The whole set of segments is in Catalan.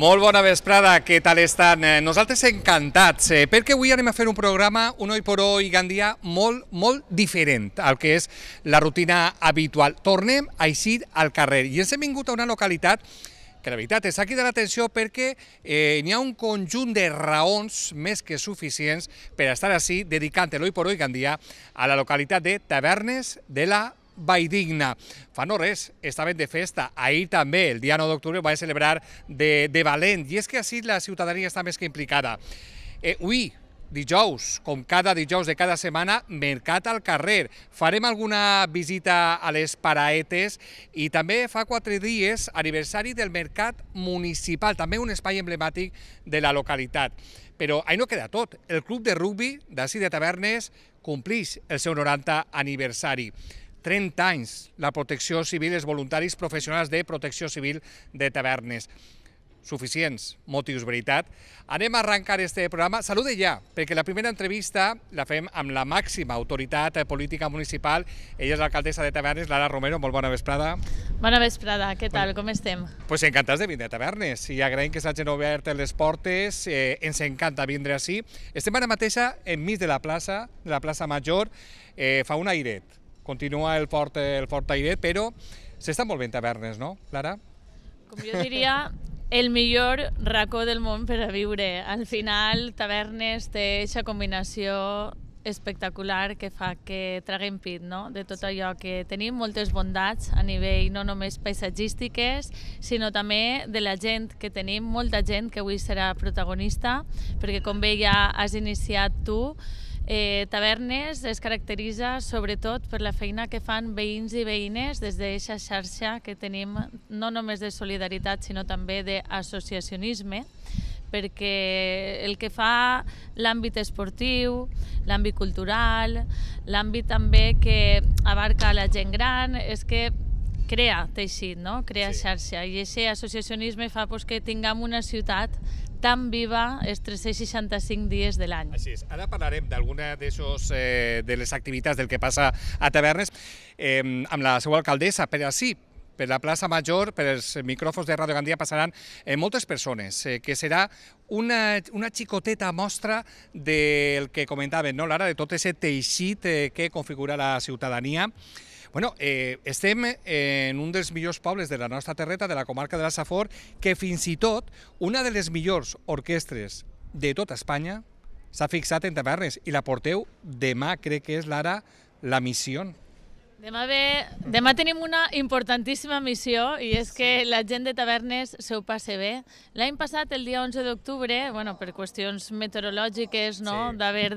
Molt bona vesprada, què tal estan? Eh, nosaltres encantats, eh, perquè avui anem a fer un programa, un oi per oi gandia, molt, molt diferent al que és la rutina habitual. Tornem a eixir al carrer i ens hem vingut a una localitat que la veritat és aquí de l'atenció perquè eh, n'hi ha un conjunt de raons més que suficients per estar així dedicant l'oi per oi gandia a la localitat de Tavernes de la Valldigna. Fa no res, estaven de festa. Ahir també, el dia 9 d'octubre, va celebrar de, de valent. I és que així la ciutadania està més que implicada. Eh, ui, dijous, com cada dijous de cada setmana, Mercat al carrer. Farem alguna visita a les paraetes i també fa quatre dies aniversari del Mercat Municipal, també un espai emblemàtic de la localitat. Però ahí no queda tot. El club de rugbi d'ací de Tavernes complix el seu 90 aniversari. 30 anys la protecció civil, els voluntaris professionals de protecció civil de tavernes. Suficients motius, veritat. Anem a arrencar este programa. Salude ja, perquè la primera entrevista la fem amb la màxima autoritat política municipal. Ella és l'alcaldessa de Tavernes, Lara Romero. Molt bona vesprada. Bona vesprada, què tal, com estem? Doncs pues encantats de vindre a Tavernes i agraïm que s'hagin obert les portes, eh, ens encanta vindre així. Estem ara mateixa enmig de la plaça, de la plaça Major, eh, fa un airet, continua el fort, el fort aire, però s'està molt ben tavernes, no, Clara? Com jo diria, el millor racó del món per a viure. Al final, tavernes té aquesta combinació espectacular que fa que traguem pit no? de tot allò que tenim moltes bondats a nivell no només paisatgístiques, sinó també de la gent que tenim, molta gent que avui serà protagonista, perquè com bé ja has iniciat tu, Eh, Tavernes es caracteritza sobretot per la feina que fan veïns i veïnes des d'aquesta xarxa que tenim no només de solidaritat sinó també d'associacionisme perquè el que fa l'àmbit esportiu, l'àmbit cultural, l'àmbit també que abarca la gent gran, és que crea teixit, no? crea sí. xarxa. I aquest associacionisme fa pues, que tinguem una ciutat tan viva els 365 dies de l'any. Així és. Ara parlarem d'alguna eh, de les activitats del que passa a Tavernes eh, amb la seva alcaldessa, però sí, per la plaça Major, per els micròfons de Radio Gandia passaran eh, moltes persones, eh, que serà una, una xicoteta mostra del que comentàvem, no, Lara, de tot aquest teixit eh, que configura la ciutadania Bueno, eh, estem en un dels millors pobles de la nostra terreta, de la comarca de la Safor, que fins i tot una de les millors orquestres de tota Espanya s'ha fixat en tavernes i la porteu demà, crec que és l'ara, la missió. Demà, ve, demà tenim una importantíssima missió i és que la gent de Tavernes se ho passe bé. L'any passat, el dia 11 d'octubre, bueno, per qüestions meteorològiques, no? sí. d'haver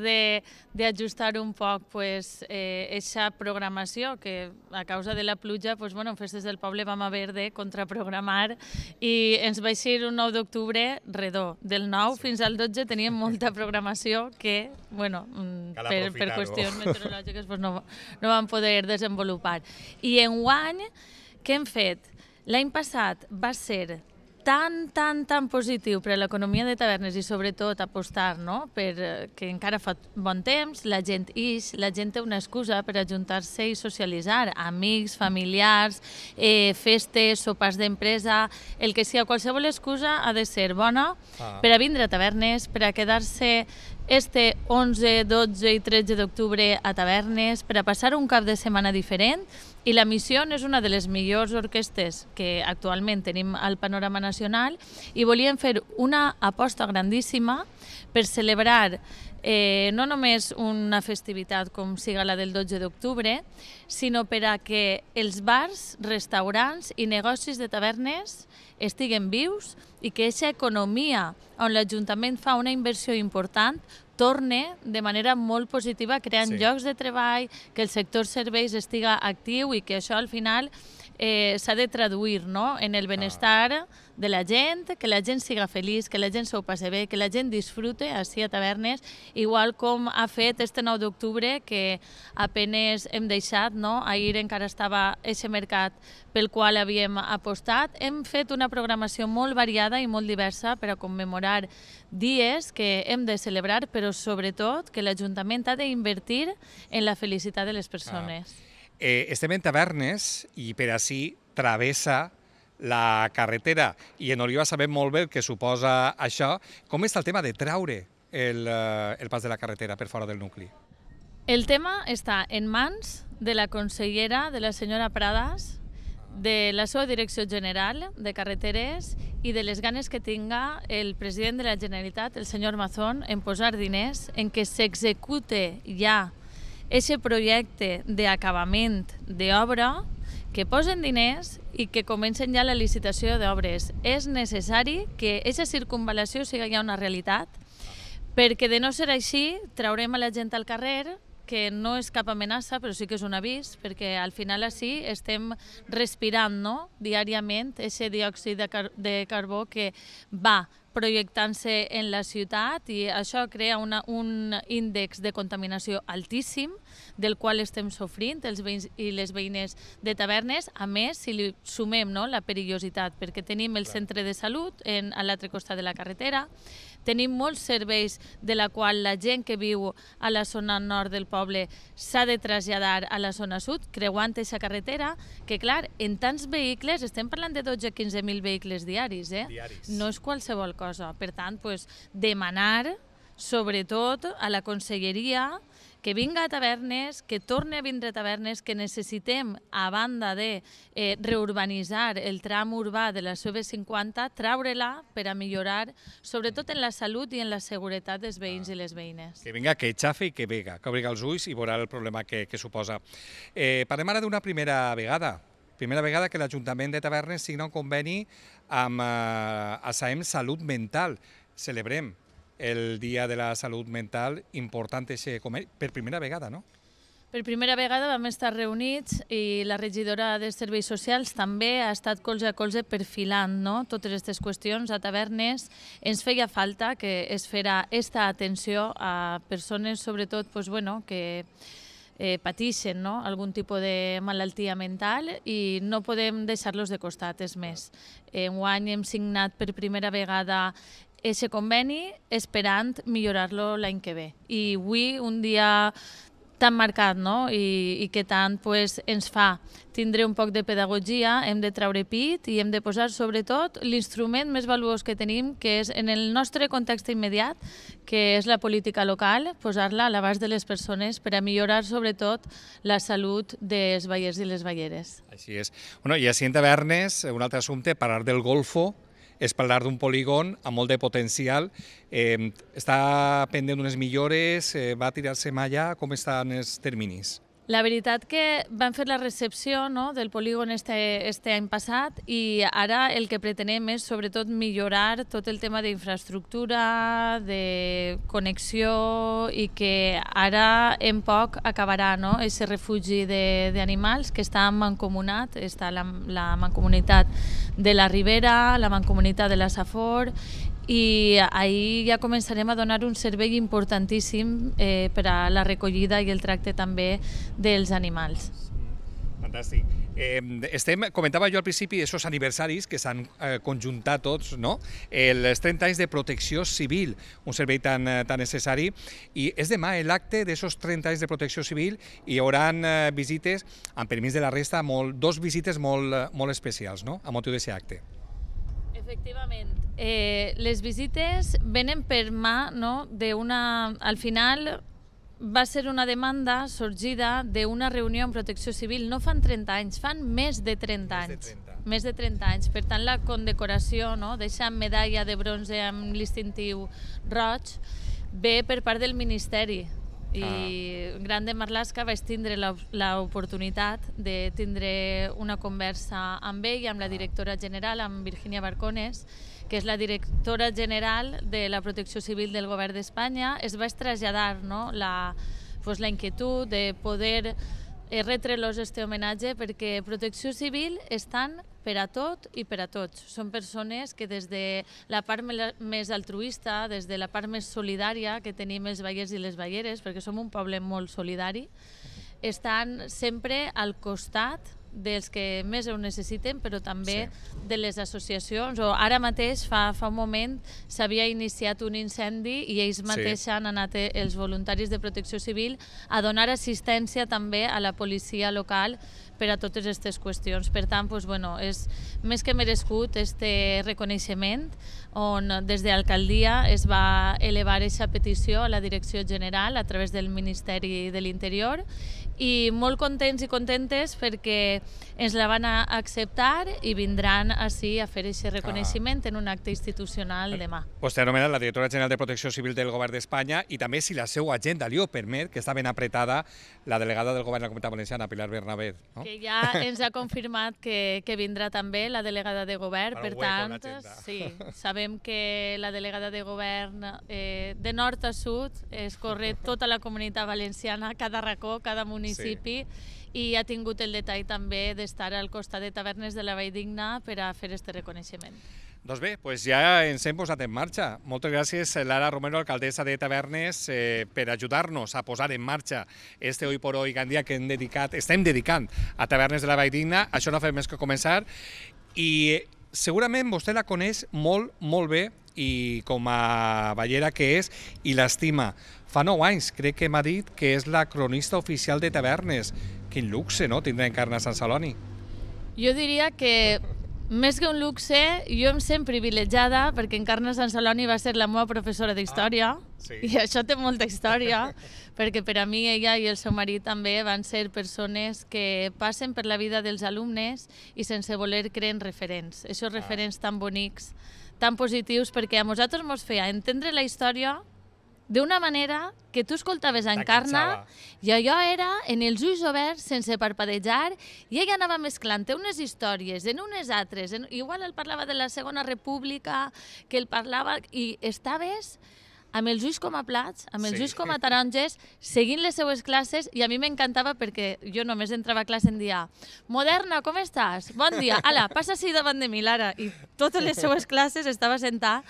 d'ajustar un poc pues, eh, eixa programació, que a causa de la pluja, pues, bueno, en Festes del Poble vam haver de contraprogramar i ens va eixir un 9 d'octubre redó. Del 9 sí. fins al 12 teníem molta programació que, bueno, mm, per, per qüestions meteorològiques pues, no, no vam poder desenvolupar desenvolupar. I en guany, què hem fet? L'any passat va ser tan, tan, tan positiu per a l'economia de tavernes i sobretot apostar no? per eh, que encara fa bon temps, la gent ix, la gent té una excusa per ajuntar-se i socialitzar, amics, familiars, eh, festes, sopars d'empresa, el que sigui, qualsevol excusa ha de ser bona ah. per a vindre a tavernes, per a quedar-se este 11, 12 i 13 d'octubre a tavernes, per a passar un cap de setmana diferent, i la Missió és una de les millors orquestes que actualment tenim al panorama nacional i volíem fer una aposta grandíssima per celebrar eh, no només una festivitat com siga la del 12 d'octubre, sinó per a que els bars, restaurants i negocis de tavernes estiguen vius i que aquesta economia on l'Ajuntament fa una inversió important torne de manera molt positiva creant sí. llocs de treball, que el sector serveis estiga actiu i que això al final eh, s'ha de traduir no? en el benestar de la gent, que la gent siga feliç, que la gent s'ho passe bé, que la gent disfrute així a Tavernes, igual com ha fet este 9 d'octubre que apenes hem deixat, no? ahir encara estava aquest mercat pel qual havíem apostat. Hem fet una programació molt variada i molt diversa per a commemorar dies que hem de celebrar, però sobretot que l'Ajuntament ha d'invertir en la felicitat de les persones. Ah. Eh, estem en tavernes i per així travessa la carretera i en Oliva sabem molt bé el que suposa això. Com està el tema de traure el, eh, el pas de la carretera per fora del nucli? El tema està en mans de la consellera, de la senyora Pradas, de la seva direcció general de carreteres i de les ganes que tinga el president de la Generalitat, el senyor Mazón, en posar diners en que s'execute ja ese projecte d'acabament d'obra que posen diners i que comencen ja la licitació d'obres. És necessari que aquesta circunvalació sigui ja una realitat, perquè de no ser així traurem a la gent al carrer, que no és cap amenaça, però sí que és un avís, perquè al final així estem respirant no? diàriament aquest diòxid de, car de carbó que va projectant-se en la ciutat i això crea una, un índex de contaminació altíssim del qual estem sofrint els veïns i les veïnes de tavernes, a més si li sumem no, la perillositat, perquè tenim el centre de salut en, a l'altre costat de la carretera, Tenim molts serveis de la qual la gent que viu a la zona nord del poble s'ha de traslladar a la zona sud, creuant aquesta carretera, que clar, en tants vehicles, estem parlant de 12 a 15.000 vehicles diaris, eh? diaris, no és qualsevol cosa. Per tant, pues, demanar, sobretot a la conselleria, que vinga a tavernes, que torni a vindre a tavernes, que necessitem, a banda de eh, reurbanitzar el tram urbà de la CV50, traure-la per a millorar, sobretot en la salut i en la seguretat dels veïns ah. i les veïnes. Que vinga, que xafi i que vega, que obriga els ulls i veurà el problema que, que suposa. Eh, parlem ara d'una primera vegada, primera vegada que l'Ajuntament de Tavernes signa un conveni amb eh, Saem Salut Mental. Celebrem el Dia de la Salut Mental, important és comer per primera vegada, no? Per primera vegada vam estar reunits i la regidora de Serveis Socials també ha estat colze a colze perfilant no? totes aquestes qüestions a tavernes. Ens feia falta que es fera aquesta atenció a persones, sobretot, pues, bueno, que eh, patixen no? algun tipus de malaltia mental i no podem deixar-los de costat, és més. Enguany hem signat per primera vegada aquest conveni esperant millorar-lo l'any que ve. I avui, un dia tan marcat no? I, i que tant pues, ens fa tindre un poc de pedagogia, hem de treure pit i hem de posar sobretot l'instrument més valuós que tenim, que és en el nostre context immediat, que és la política local, posar-la a l'abast de les persones per a millorar sobretot la salut dels veiers i les valleres. Així és. Bueno, I a Cinta Bernes, un altre assumpte, parlar del golfo, és parlar d'un polígon amb molt de potencial. Eh, està pendent unes millores, eh, va tirar-se mà allà, com estan els terminis? La veritat que vam fer la recepció no, del polígon este, este any passat i ara el que pretenem és sobretot millorar tot el tema d'infraestructura, de connexió i que ara en poc acabarà no, ese refugi d'animals que està mancomunat, està la, la mancomunitat de la Ribera, la mancomunitat de la Safor i ahir ja començarem a donar un servei importantíssim eh, per a la recollida i el tracte també dels animals. Fantàstic. Eh, estem, comentava jo al principi aquests aniversaris que s'han eh, conjuntat tots, no? els 30 anys de protecció civil, un servei tan, eh, tan necessari, i és demà l'acte d'aquests 30 anys de protecció civil i hi haurà eh, visites, amb permís de la resta, molt, dos visites molt, eh, molt especials no? a motiu d'aquest acte. Efectivament. Eh, les visites venen per mà no? d'una... Al final va ser una demanda sorgida d'una reunió en protecció civil no fan 30 anys, fan més de 30 anys. Més de 30 més de 30 anys. Per tant, la condecoració, no? deixar medalla de bronze amb l'instintiu roig, ve per part del Ministeri i ah. Gran de Marlaska vaig tindre l'oportunitat de tindre una conversa amb ell, i amb la ah. directora general, amb Virginia Barcones, que és la directora general de la Protecció Civil del Govern d'Espanya. Es va traslladar no? la, pues, la inquietud de poder eh, retre-los este homenatge perquè Protecció Civil estan per a tot i per a tots. Són persones que des de la part més altruista, des de la part més solidària que tenim els veiers i les veieres, perquè som un poble molt solidari, estan sempre al costat dels que més ho necessiten, però també sí. de les associacions. O ara mateix, fa, fa un moment, s'havia iniciat un incendi i ells mateixos sí. han anat eh, els voluntaris de protecció civil a donar assistència també a la policia local per a totes aquestes qüestions. Per tant, doncs, bueno, és més que merescut este reconeixement on des de l'alcaldia es va elevar aquesta petició a la Direcció General a través del Ministeri de l'Interior i molt contents i contentes perquè ens la van acceptar i vindran així a fer aquest ah. reconeixement ah. en un acte institucional demà. anomenat la directora general de Protecció Civil del Govern d'Espanya i també, si la seva agenda li ho permet, que està ben apretada, la delegada del Govern de la Comunitat Valenciana, Pilar Bernabé. No? Que ja ens ha confirmat que, que vindrà també la delegada de govern, per tant, sí, sabem que la delegada de govern eh, de nord a sud es corre tota la comunitat valenciana, cada racó, cada municipi, sí i ha tingut el detall també d'estar al costat de Tavernes de la Valldigna Digna per a fer este reconeixement. Doncs bé, doncs ja ens hem posat en marxa. Moltes gràcies, Lara Romero, alcaldessa de Tavernes, eh, per ajudar-nos a posar en marxa este Hoy por Hoy Gandia que hem dedicat, estem dedicant a Tavernes de la Digna. Això no fa més que començar. I eh, segurament vostè la coneix molt, molt bé i com a ballera que és i l'estima. Fa 9 anys crec que m'ha dit que és la cronista oficial de Tavernes. Quin luxe, no?, tindrà encarna Sant Saloni. Jo diria que més que un luxe, jo em sent privilegiada perquè Encarna Sansoloni va ser la meva professora d'història ah, sí. i això té molta història perquè per a mi ella i el seu marit també van ser persones que passen per la vida dels alumnes i sense voler creen referents. Això ah. referents tan bonics, tan positius perquè a nosaltres ens feia entendre la història d'una manera que tu escoltaves en Carna i allò era en els ulls oberts, sense parpadejar, i ella anava mesclant unes històries, en unes altres. En... Igual el parlava de la Segona República, que el parlava... I estaves amb els ulls com a plats, amb els sí. ulls com a taronges, seguint les seues classes, i a mi m'encantava perquè jo només entrava a classe en dia Moderna, com estàs? Bon dia. Ala, passa així davant de mi, Lara. I totes les seues classes estava sentada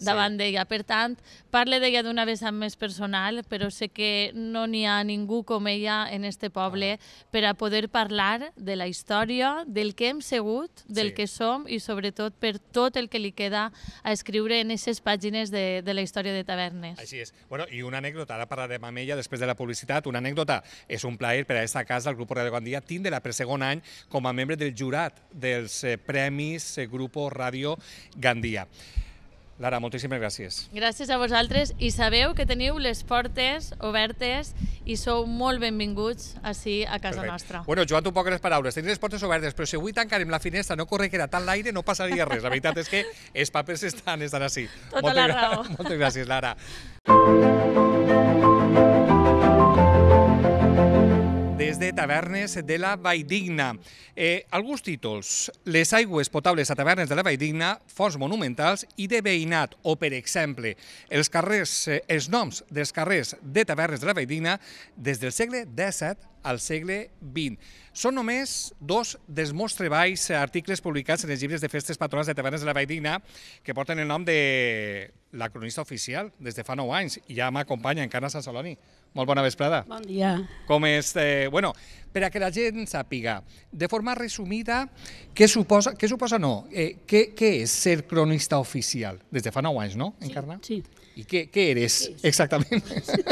davant sí. d'ella. Per tant, parle d'ella d'una vessant més personal, però sé que no n'hi ha ningú com ella en este poble ah. per a poder parlar de la història, del que hem segut, del sí. que som i sobretot per tot el que li queda a escriure en aquestes pàgines de, de la història de Tavernes. Així és. Bueno, I una anècdota, ara parlarem amb ella després de la publicitat, una anècdota, és un plaer per a aquesta casa, el Grup Radio Gandia, tindre-la per segon any com a membre del jurat dels eh, Premis eh, Grupo Radio Gandia. Lara, moltíssimes gràcies. Gràcies a vosaltres i sabeu que teniu les portes obertes i sou molt benvinguts així a casa Perfecte. nostra. Bueno, Joan, tu poques paraules. Tenim les portes obertes, però si avui tancarem la finestra, no correguera tant l'aire, no passaria res. La veritat és que els papers estan, estan així. Tota moltes la raó. Moltes gràcies, Lara. des de Tavernes de la Valldigna. Eh, alguns títols. Les aigües potables a Tavernes de la Valldigna, fonts monumentals i de veïnat, o per exemple, els carrers, eh, els noms dels carrers de Tavernes de la Valldigna des del segle XVII al segle XX. Són només dos dels molts treballs, eh, articles publicats en els llibres de festes patronals de Tavernes de la Vall d'Igna que porten el nom de la cronista oficial des de fa nou anys. I ja m'acompanya encara Saloni. Molt bona vesprada. Bon dia. Com és... Eh, bueno, per a que la gent sàpiga, de forma resumida, què suposa, què suposa no, eh, què, què és ser cronista oficial? Des de fa nou anys, no, Encarna? Sí. sí. I què, què eres, exactament? Sí.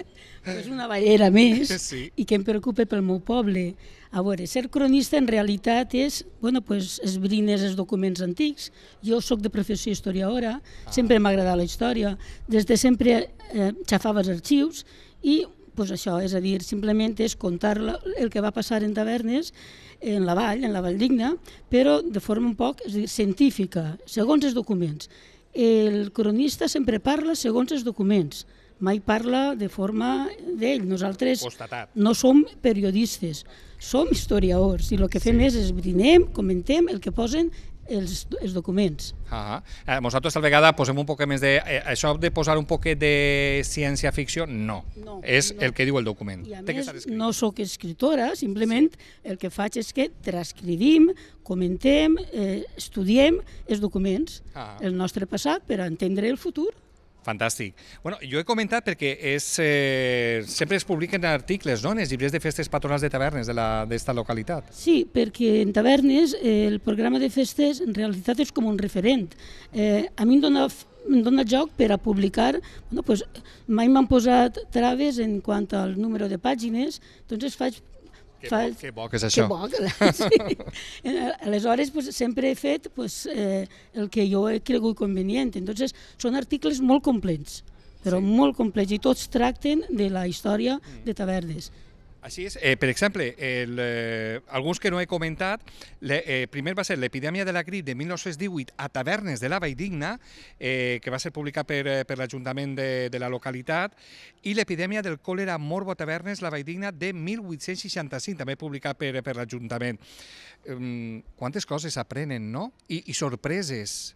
pues una ballera més sí. i que em preocupa pel meu poble a veure, ser cronista en realitat és, bueno, pues, esbrines els documents antics. Jo sóc de professió historiadora, ah. sempre m'ha agradat la història, des de sempre eh, xafava els arxius i pues, això, és a dir, simplement és contar la, el que va passar en tavernes en la vall, en la Vall Digna, però de forma un poc és dir, científica, segons els documents. El cronista sempre parla segons els documents, mai parla de forma d'ell. Nosaltres no som periodistes som historiadors i el que fem sí. és esbrinem, comentem el que posen els, els documents. -huh. Ah, ah. eh, nosaltres tal vegada posem un poc més de... Eh, això de posar un poquet de ciència-ficció, no. no. És no. el que diu el document. I a Té més, no sóc escritora, simplement sí. el que faig és que transcrivim, comentem, eh, estudiem els documents, -huh. Ah, el nostre passat per entendre el futur. Fantàstic. Bueno, jo he comentat perquè és, eh, sempre es publiquen articles no? en els llibres de festes patronals de tavernes d'esta localitat. Sí, perquè en tavernes eh, el programa de festes en realitat és com un referent. Eh, a mi em dona em dona joc per a publicar, bueno, pues, mai m'han posat traves en quant al número de pàgines, doncs es faig que, fa, bo, que bo que és això. Que bo, clar, sí. Aleshores, pues, sempre he fet pues, eh, el que jo he cregut convenient. Entonces, són articles molt complets, però sí. molt complets, i tots tracten de la història mm. de Taverdes. Així és. Eh, per exemple, el, eh, alguns que no he comentat, le, eh, primer va ser l'epidèmia de la grip de 1918 a Tavernes de la Valldigna, eh, que va ser publicat per, eh, per l'Ajuntament de, de la localitat, i l'epidèmia del còlera morbo Tavernes la Valldigna de 1865, també publicat per, per l'Ajuntament. Eh, quantes coses aprenen, no? I, i sorpreses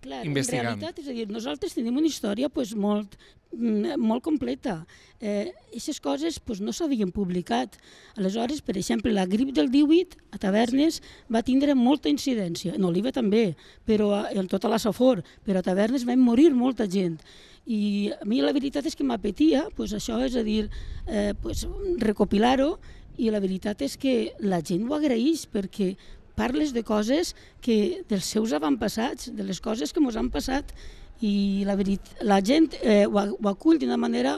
Clar, investigant. En realitat, és a dir, nosaltres tenim una història pues, molt, mm, molt completa. Eh, aquestes coses pues, no s'havien publicat. Aleshores, per exemple, la grip del 18 a Tavernes sí. va tindre molta incidència, en Oliva també, però eh, en tota la Safor, però a Tavernes va morir molta gent. I a mi la veritat és que m'apetia pues, això, és a dir, eh, pues, recopilar-ho i la veritat és que la gent ho agraeix perquè parles de coses que dels seus avantpassats, de les coses que ens han passat i la, verit, la gent eh, ho, ho acull d'una manera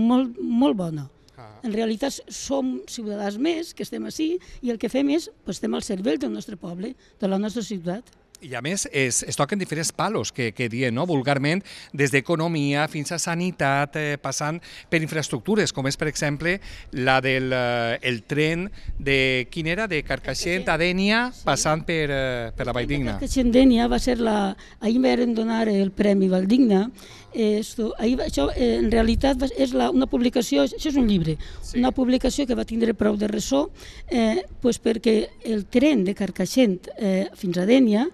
molt, molt bona. Ah. En realitat som ciutadans més que estem així i el que fem és pues, estem al cervell del nostre poble, de la nostra ciutat. I a més, es, es toquen diferents palos que, que diuen, no? vulgarment, des d'economia fins a sanitat, eh, passant per infraestructures, com és, per exemple, la del eh, el tren de... Quin era? De Carcaixent a Dènia, passant per, eh, per la Valldigna. Carcaixent a Dènia va ser la... Ahir em van donar el Premi Valldigna, Esto, ahí, això eh, en realitat és la, una publicació, això és un llibre, sí. una publicació que va tindre prou de ressò eh, pues perquè el tren de Carcaixent eh, fins a Dènia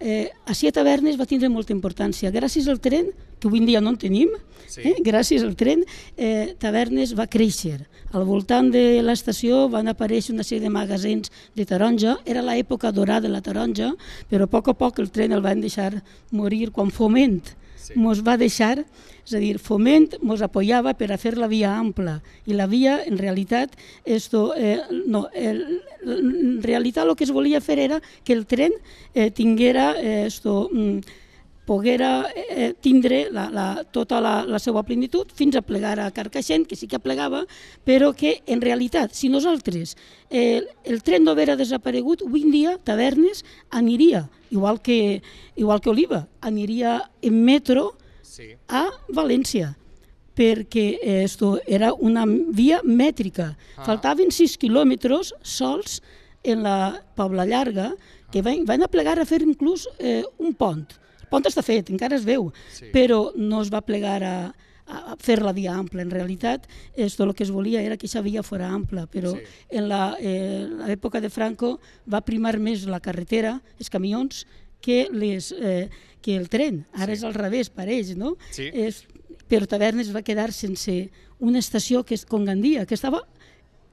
eh, així a Tavernes va tindre molta importància. Gràcies al tren, que avui dia no en tenim, sí. eh, gràcies al tren, eh, Tavernes va créixer. Al voltant de l'estació van aparèixer una sèrie de magasins de taronja. Era l'època dorada de la taronja, però a poc a poc el tren el van deixar morir quan Foment sí. mos va deixar, és a dir, Foment mos apoyava per a fer la via ampla i la via, en realitat, esto, eh, no, el, en realitat el que es volia fer era que el tren eh, tinguera eh, esto, mm, poguera eh, tindre la, la, tota la, la seva plenitud fins a plegar a Carcaixent, que sí que plegava, però que en realitat, si nosaltres eh, el tren no haguera desaparegut, avui en dia Tavernes aniria, igual que, igual que Oliva, aniria en metro sí. a València perquè esto era una via mètrica. Ah. Faltaven 6 quilòmetres sols en la Pobla Llarga, que ah. van, van a plegar a fer inclús eh, un pont pont està fet, encara es veu, sí. però no es va plegar a, a fer-la via ampla. En realitat, esto el que es volia era que aquesta via fora ampla, però sí. en eh, l'època eh, de Franco va primar més la carretera, els camions, que, les, eh, que el tren. Ara sí. és al revés, per ells, no? Sí. És, però Tavernes va quedar sense una estació que és com Gandia, que estava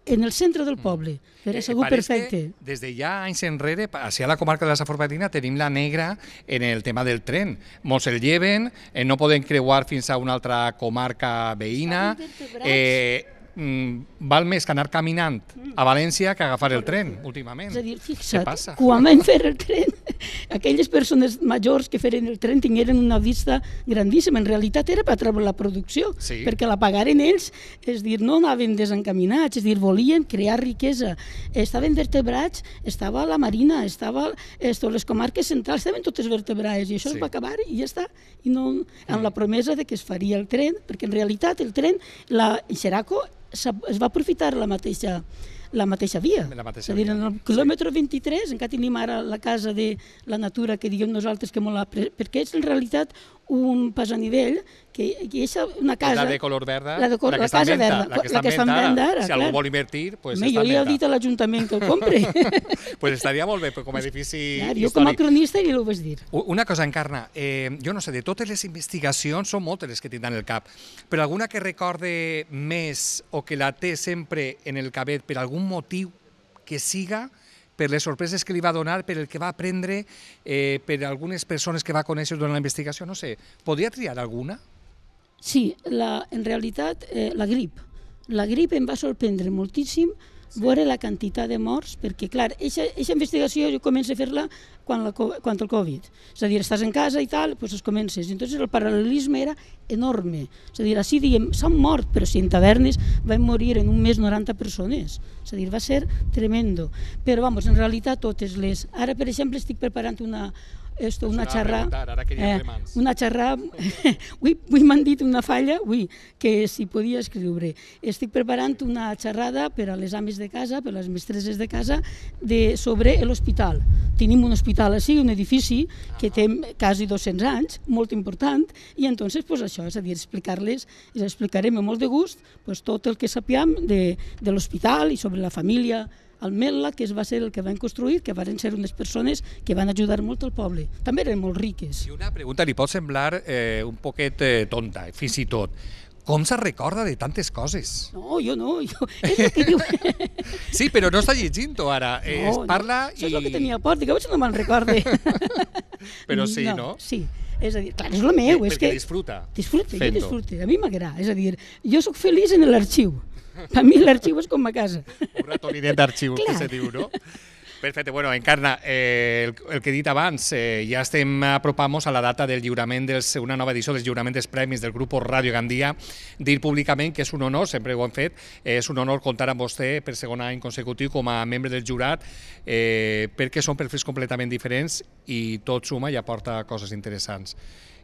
en el centre del poble. Mm. Era eh, segur perfecte. Des de ja anys enrere, hacia la comarca de la Saforpatina tenim la negra en el tema del tren. Mos el lleven, eh, no poden creuar fins a una altra comarca veïna. Eh, Mm, val més que anar caminant a València que agafar el tren, últimament. És a dir, fixa't, quan vam fer el tren, aquelles persones majors que feren el tren tingueren una vista grandíssima. En realitat era per treure la producció, sí. perquè la pagaren ells, és dir, no anaven desencaminats, és dir, volien crear riquesa. Estaven vertebrats, estava la Marina, estava eh, esto, les comarques centrals, estaven totes vertebrades, i això sí. es va acabar i ja està. I no, amb la promesa de que es faria el tren, perquè en realitat el tren, la Xeraco es va aprofitar la mateixa, la mateixa via. La mateixa dir, via. En el quilòmetre 23 encara tenim ara la casa de la natura que diguem nosaltres que molt... Perquè és en realitat un pas a nivell que, que és una casa... La de color verda? La, de, la, la que casa venda, verda. La que, la que està en venda ara, Si clar. algú vol invertir, pues Home, està jo li he dit a l'Ajuntament que el compre. pues estaria molt bé com a edifici clar, històric. Jo com a cronista ja ho vaig dir. Una cosa, Encarna, eh, jo no sé, de totes les investigacions són moltes les que tindran el cap, però alguna que recorde més o que la té sempre en el cabet per algun motiu que siga per les sorpreses que li va donar, per el que va aprendre, eh, per algunes persones que va conèixer durant la investigació, no sé. Podria triar alguna? Sí, la, en realitat eh, la grip. La grip em va sorprendre moltíssim sí. veure la quantitat de morts, perquè, clar, aquesta investigació jo començo a fer-la quan, la, quan el Covid. És a dir, estàs en casa i tal, doncs es comences. Entonces el paral·lelisme era enorme. És a dir, així diem, s'han mort, però si en tavernes van morir en un mes 90 persones. És a dir, va ser tremendo. Però, vamos, en realitat totes les... Ara, per exemple, estic preparant una, esto, doncs una xerrar... Ara que eh, una xerrar... ui, ui m'han dit una falla, ui, que si podia escriure. Estic preparant una xerrada per a les ames de casa, per a les mestreses de casa, de, sobre l'hospital. Tenim un hospital així, un edifici, que té quasi 200 anys, molt important, i entonces, pues, això, és a dir, explicar-les, i explicarem amb molt de gust pues, tot el que sapiem de, de l'hospital i sobre la família, al Mella, que es va ser el que van construir, que van ser unes persones que van ajudar molt al poble. També eren molt riques. I una pregunta li pot semblar eh, un poquet eh, tonta, eh, fins i tot. Com se recorda de tantes coses? No, jo no. Jo, diu... sí, però no està llegint ara. Eh, no, es parla no. i... Això és el que tenia por, dic, no me'n recorde. però sí, no? no? Sí. És a dir, clar, és el meu. Sí, és que disfruta. Disfruta, jo disfruta. A mi m'agrada. És a dir, jo sóc feliç en l'arxiu. Per mi l'arxiu és com a casa. Un ratolí d'arxiu, que se diu, no? Perfecte, bueno, Encarna, eh, el, el que he dit abans, eh, ja estem apropant-nos a la data del lliurament, dels, una nova edició dels lliuraments dels premis del grup Ràdio Gandia, dir públicament que és un honor, sempre ho hem fet, eh, és un honor comptar amb vostè per segon any consecutiu com a membre del jurat, eh, perquè són perfils completament diferents i tot suma i aporta coses interessants.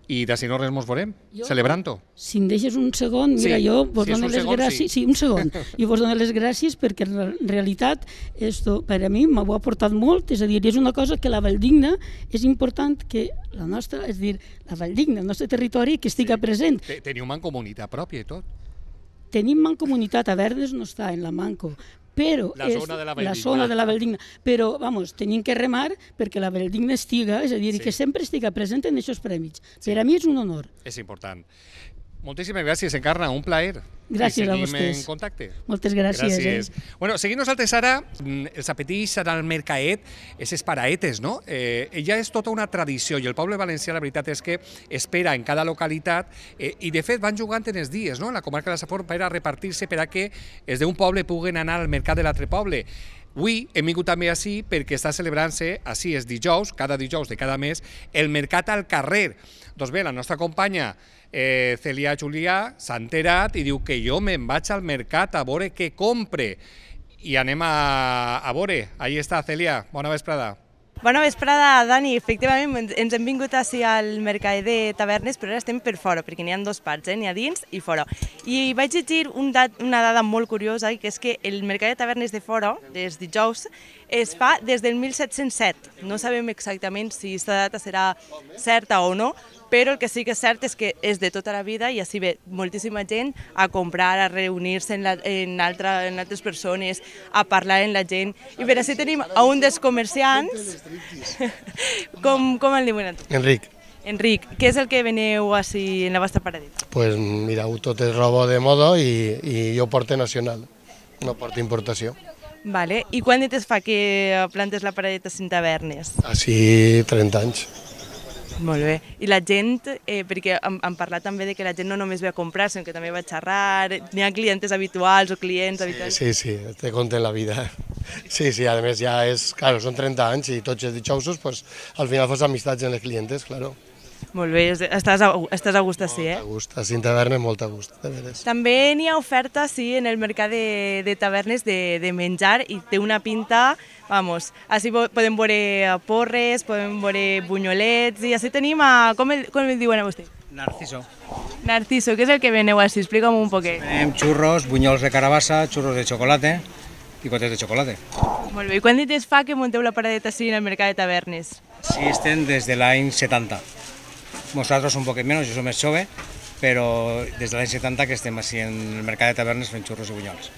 I de si no res mos veurem, celebrant-ho. Si em deixes un segon, mira, sí, jo vos si dono les segon, gràcies... Sí. sí. un segon. jo vos dono les gràcies perquè en realitat esto, per a mi m'ho ha aportat molt, és a dir, és una cosa que la Valdigna és important que la nostra, és a dir, la Valdigna, el nostre territori, que estigui sí. present. Teniu mancomunitat pròpia i tot tenim mancomunitat, a Verdes no està en la manco, però la zona, de la, la zona de la Valdigna. Però, vamos, tenim que remar perquè la Valdigna estiga, és a dir, sí. que sempre estiga present en aquests premis. Sí. Per a mi és un honor. És important. Moltíssimes gràcies, Encarna, un plaer. Gràcies a vostès. en contacte. Moltes gràcies. gràcies. Eh? Bueno, seguint nosaltres ara, mm, els apetits seran el mercaet, aquestes paraetes, no? Eh, ja és tota una tradició i el poble valencià la veritat és que espera en cada localitat eh, i de fet van jugant en els dies, no? En la comarca de la Safor per a repartir-se per a que els d'un poble puguen anar al mercat de l'altre poble. Avui hem vingut també així perquè està celebrant-se, així és dijous, cada dijous de cada mes, el Mercat al Carrer. Doncs bé, la nostra companya eh, Celia Julià s'ha enterat i diu que jo me'n vaig al mercat a veure què compre. I anem a, a veure. Ahí està, Celia. Bona vesprada. Bona vesprada, Dani. Efectivament, ens hem vingut així al mercat de tavernes, però ara estem per fora, perquè n'hi ha dos parts, eh? n'hi ha dins i fora. I vaig llegir un dat, una dada molt curiosa, que és que el mercat de tavernes de fora, des de dijous, es fa des del 1707. No sabem exactament si aquesta data serà certa o no, però el que sí que és cert és que és de tota la vida i així ve moltíssima gent a comprar, a reunir-se en, la, en, altra, en altres persones, a parlar amb la gent. I per així tenim a un dels comerciants... com, com el diuen? Enric. Enric, què és el que veneu així en la vostra paradeta? Pues mira, tot és roba de moda i, i jo porto nacional, no porto importació. Vale. I quan et fa que plantes la paradeta sin tavernes? Així 30 anys. Molt bé. I la gent, eh, perquè hem, hem parlat també de que la gent no només ve a comprar, sinó que també va a xerrar, n'hi ha clientes habituals o clients sí, habituals... Sí, sí, te conté la vida. Sí, sí, a més ja és, claro, són 30 anys i tots els dixousos, pues, al final fas amistats en els clientes, claro. Molt bé, estàs a, estàs a gust així, eh? Molt a gust, a Cinta molt a gust, de veres. També n'hi ha oferta, sí, en el mercat de, de tavernes de, de menjar i té una pinta, vamos, així podem veure porres, podem veure bunyolets i així tenim a, com el, com el diuen a vostè? Narciso. Narciso, què és el que veneu així? Explica'm un poquet. Venem xurros, bunyols de carabassa, xurros de xocolata i de xocolata. Molt bé, i quan dit es fa que munteu la paradeta així en el mercat de tavernes? Sí, estem des de l'any 70. Nosaltres un poquet menys, jo som més jove, però des de l'any 70 que estem així en el mercat de tavernes fent xurros i bunyols.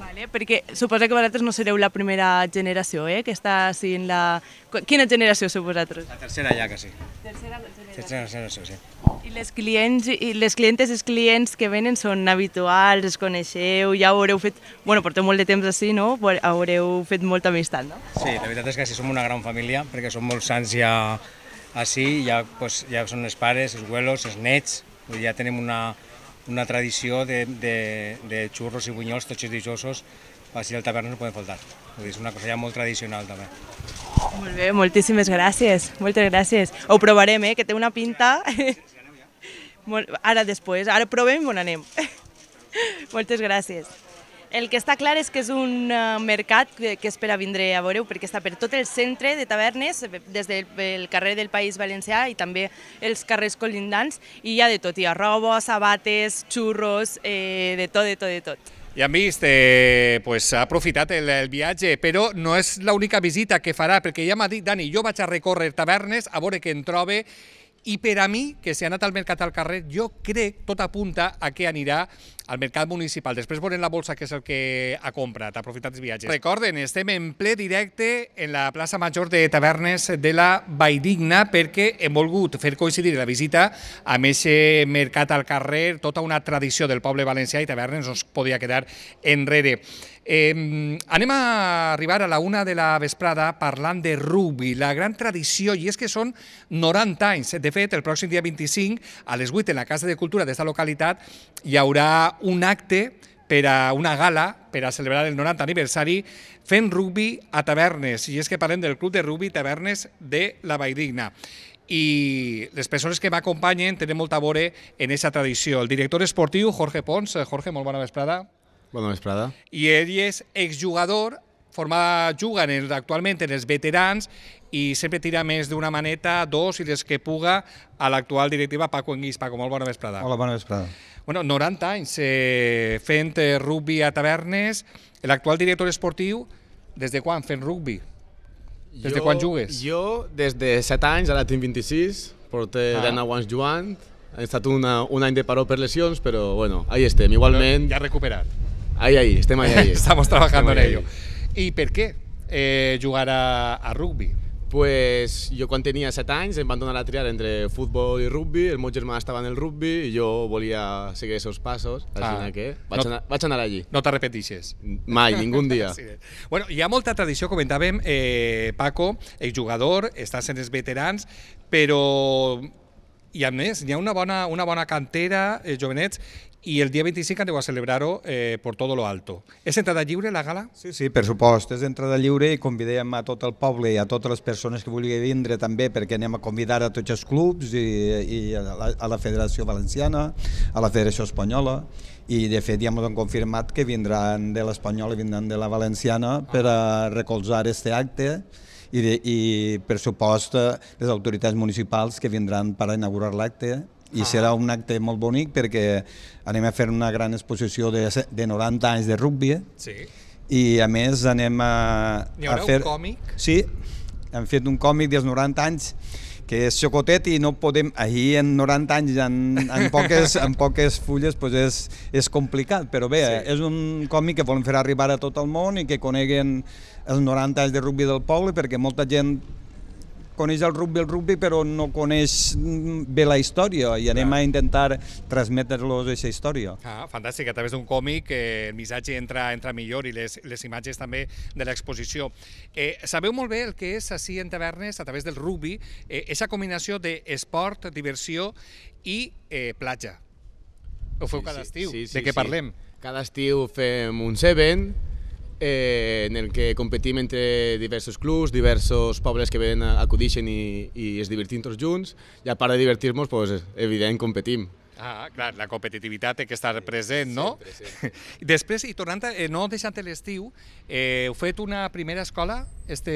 Vale, perquè suposa que vosaltres no sereu la primera generació, eh? Que està així en la... Quina generació sou vosaltres? La tercera ja, quasi. Tercera generació. Tercera generació, sí. I les clients, i les clientes els clients que venen són habituals, els coneixeu, ja haureu fet... Bueno, porteu molt de temps així, no? Haureu fet molta amistat, no? Sí, la veritat és que sí, som una gran família, perquè som molts anys ja així ja, pues, ja són els pares, els abuelos, els nets, ja tenim una, una tradició de, de, de xurros i bunyols tots els dijossos, així al taverna no podem faltar. és una cosa ja molt tradicional també. Molt bé, moltíssimes gràcies, moltes gràcies. Ho provarem, eh, que té una pinta... Ara després, ara provem on anem. Moltes gràcies. El que està clar és que és un eh, mercat que espera vindre a veure perquè està per tot el centre de tavernes, eh, des del carrer del País Valencià i també els carrers colindants, i hi ha de tot, hi ha roba, sabates, xurros, eh, de tot, de tot, de tot. Ja han vist, eh, pues, ha aprofitat el, el viatge, però no és l'única visita que farà, perquè ja m'ha dit, Dani, jo vaig a recórrer tavernes a veure què en trobe i per a mi, que s'ha anat al mercat al carrer, jo crec, tot apunta a què anirà al mercat municipal. Després veurem la bolsa, que és el que ha comprat, ha aprofitat els viatges. Recorden, estem en ple directe en la plaça major de Tavernes de la Valldigna perquè hem volgut fer coincidir la visita amb aquest mercat al carrer, tota una tradició del poble valencià i Tavernes no es podia quedar enrere. Eh, anem a arribar a la una de la vesprada parlant de rugby, la gran tradició, i és que són 90 anys. De fet, el pròxim dia 25, a les 8, en la Casa de Cultura d'esta localitat, hi haurà un acte per a una gala per a celebrar el 90 aniversari fent rugby a tavernes. I és que parlem del Club de Rugby Tavernes de la Valldigna i les persones que m'acompanyen tenen molta vore en aquesta tradició. El director esportiu, Jorge Pons. Jorge, molt bona vesprada. Bona vesprada. I ell és exjugador, forma, juga en el, actualment en els veterans i sempre tira més d'una maneta, dos i les que puga a l'actual directiva Paco Enguís. Paco, molt bona vesprada. Hola, bona vesprada. Bueno, 90 anys eh, fent eh, rugby a tavernes, l'actual director esportiu, des de quan fent rugby? Des jo, de quan jugues? Jo, des de 7 anys, ara tinc 26, porté ah. 9 anys jugant, ha estat una, un any de paró per lesions, però bueno, ahí estem, igualment... Però ja recuperat. Ahí, ahí, estem ahí, ahí. Estamos trabajando estem en ello. I ¿Y por qué eh, jugar a, a rugby? Pues jo quan tenia 7 anys em van donar a triar entre futbol i rugby, el meu germà estava en el rugby i jo volia seguir els seus passos, ah. així que vaig, no, anar, vaig anar allí. No t'arrepentixes? Mai, ningún dia. sí. Bueno, hi ha molta tradició, comentàvem, eh, Paco, exjugador, estàs en els veterans, però i a més, hi ha una bona, una bona cantera, eh, jovenets, i el dia 25 aneu a celebrar-ho eh, per tot lo alto. És entrada lliure la gala? Sí, sí, per supost, és entrada lliure i convidem a tot el poble i a totes les persones que vulguin vindre també perquè anem a convidar a tots els clubs i, i a, la, a la Federació Valenciana, a la Federació Espanyola i de fet ja ens han confirmat que vindran de l'Espanyol i vindran de la Valenciana per a recolzar este acte i, de, i per supost eh, les autoritats municipals que vindran per inaugurar l'acte i ah. serà un acte molt bonic perquè anem a fer una gran exposició de, de 90 anys de rugby sí. i a més anem a, haurà a fer... un còmic? Sí, hem fet un còmic dels 90 anys que és xocotet i no podem... ahí en 90 anys, en, en, poques, en poques fulles, pues és, és complicat, però bé, sí. és un còmic que volen fer arribar a tot el món i que coneguen els 90 anys de rugby del poble perquè molta gent coneix el rugby, el rugby, però no coneix mm, bé la història i anem ja. a intentar transmetre-los aquesta història. Ah, fantàstic, a través d'un còmic eh, el missatge entra, entra millor i les, les imatges també de l'exposició. Eh, sabeu molt bé el que és així en tavernes a través del rugby, eh, esa combinació d'esport, diversió i eh, platja. Ho feu sí, cada estiu, sí, sí, de què sí. parlem? Cada estiu fem un seven, eh, en el que competim entre diversos clubs, diversos pobles que venen, acudixen i, i es divertim tots junts, i a part de divertir-nos, pues, evident, competim. Ah, clar, la competitivitat té que estar present, no? Sempre, sempre. Després, i tornant, eh, no deixant l'estiu, eh, heu fet una primera escola este,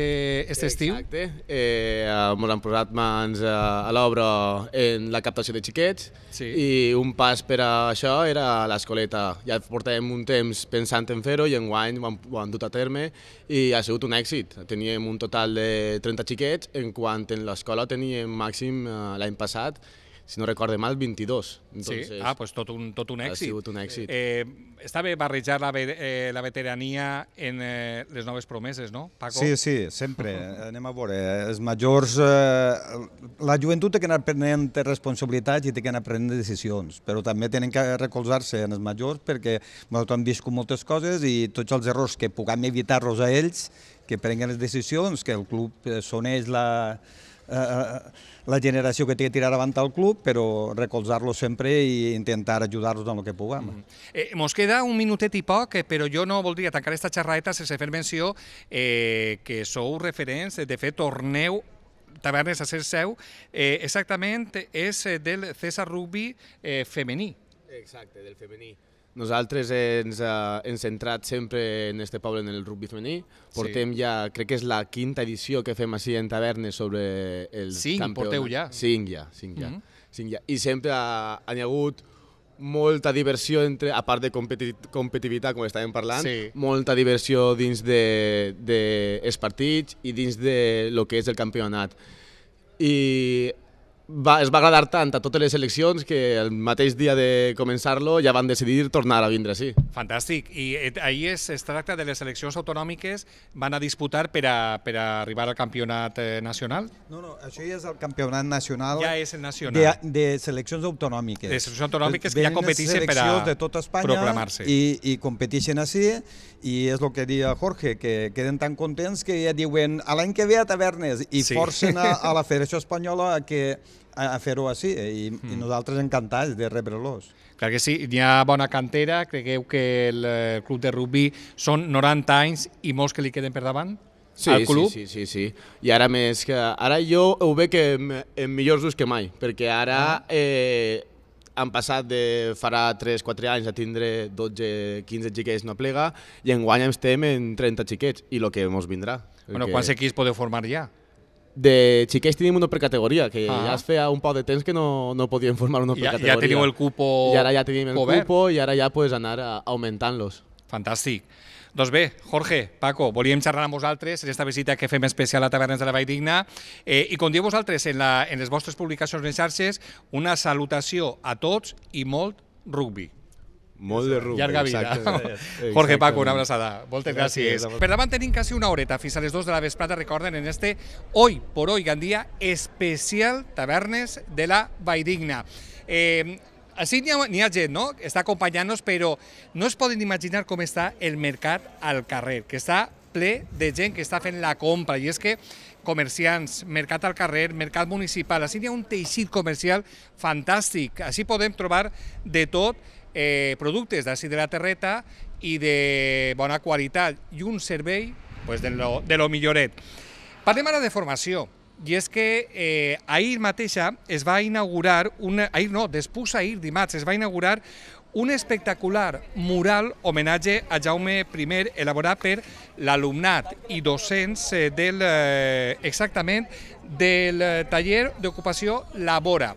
este estiu? Exacte, eh, eh ens han posat mans a l'obra en la captació de xiquets sí. i un pas per a això era l'escoleta. Ja portàvem un temps pensant en fer-ho i enguany ho han, ho han dut a terme i ha sigut un èxit. Teníem un total de 30 xiquets, en quant en l'escola teníem màxim eh, l'any passat si no recorde mal, 22. Entonces, sí, ah, pues tot un, tot un èxit. Ha sigut un èxit. Eh, està bé barrejar la, eh, la veterania en eh, les noves promeses, no, Paco? Sí, sí, sempre. Anem a veure. Els majors... Eh, la joventut té que anar prenent responsabilitats i té que anar prenent decisions, però també tenen que recolzar-se en els majors perquè nosaltres hem viscut moltes coses i tots els errors que puguem evitar-los a ells, que prenguen les decisions, que el club eh, són ells la, Eh, eh, la generació que té que tirar avant al club, però recolzar-lo sempre i intentar ajudar-los en el que puguem. Mm -hmm. eh, mos queda un minutet i poc, eh, però jo no voldria tancar aquesta xerraeta sense fer menció eh, que sou referents, de fet, torneu Tavernes a ser seu, eh, exactament és del César Rugby eh, femení. Exacte, del femení. Nosaltres ens eh, hem centrat sempre en este poble, en el rugby femení. Portem sí. ja, crec que és la quinta edició que fem així en tavernes sobre el sí, campió. Sí, porteu ja. Sí, ja, sí, ja. Mm -hmm. sí, ja. I sempre ha, ha hi ha hagut molta diversió entre, a part de competi competitivitat, com estàvem parlant, sí. molta diversió dins dels de, de els partits i dins de lo que és el campionat. I va, es va agradar tant a totes les eleccions que el mateix dia de començar-lo ja van decidir tornar a vindre, sí. Fantàstic. I et, eh, ahir es, es tracta de les eleccions autonòmiques van a disputar per a, per a arribar al campionat eh, nacional? No, no, això ja és el campionat nacional, ja és el nacional. De, de seleccions autonòmiques. De seleccions autonòmiques que ja competeixen per a de tot Espanya proclamar-se. I, I competeixen així, i és el que diia Jorge, que queden tan contents que ja diuen l'any que ve a tavernes i sí. forcen a, a la Federació Espanyola que a, a fer-ho així eh? i, mm. i hmm. nosaltres encantats de rebre-los. Clar que sí, hi ha bona cantera, cregueu que el, club de rugby són 90 anys i molts que li queden per davant? Sí, club? Sí, sí, sí, sí. I ara més que... Ara jo ho veig en, en millors dos que mai, perquè ara ah. eh, han passat de farà 3-4 anys a tindre 12-15 xiquets no plega i en guany estem en 30 xiquets i el que ens vindrà. Bueno, que... quants equips podeu formar ja? de xiquets tenim una categoria, que ah. ja es feia un poc de temps que no, no podíem formar una per Ja, ja teniu el cupo I ara ja tenim el cobert. cupo i ara ja pots anar eh, augmentant-los. Fantàstic. Doncs bé, Jorge, Paco, volíem xerrar amb vosaltres en aquesta visita que fem especial a Tavernes de la Vall Digna eh, i com dieu vosaltres en, la, en les vostres publicacions en xarxes, una salutació a tots i molt rugby. Molt de rumbo. Llarga vida. Exacte. Jorge Paco, una abraçada. Moltes gràcies. gràcies. Per davant tenim quasi una horeta fins a les 2 de la vesprada, recorden, en este Hoy por Hoy Gandia especial Tavernes de la Valldigna. Eh, així n'hi ha, ha gent, no?, està acompanyant-nos, però no es poden imaginar com està el mercat al carrer, que està ple de gent que està fent la compra, i és que comerciants, mercat al carrer, mercat municipal, així n'hi ha un teixit comercial fantàstic, així podem trobar de tot, eh, productes d'ací de la terreta i de bona qualitat i un servei pues, de, lo, de lo milloret. Parlem ara de formació. I és que eh, ahir mateixa es va inaugurar, una, ahir no, després ahir dimarts, es va inaugurar un espectacular mural homenatge a Jaume I elaborat per l'alumnat i docents eh, del, eh, exactament del eh, taller d'ocupació Labora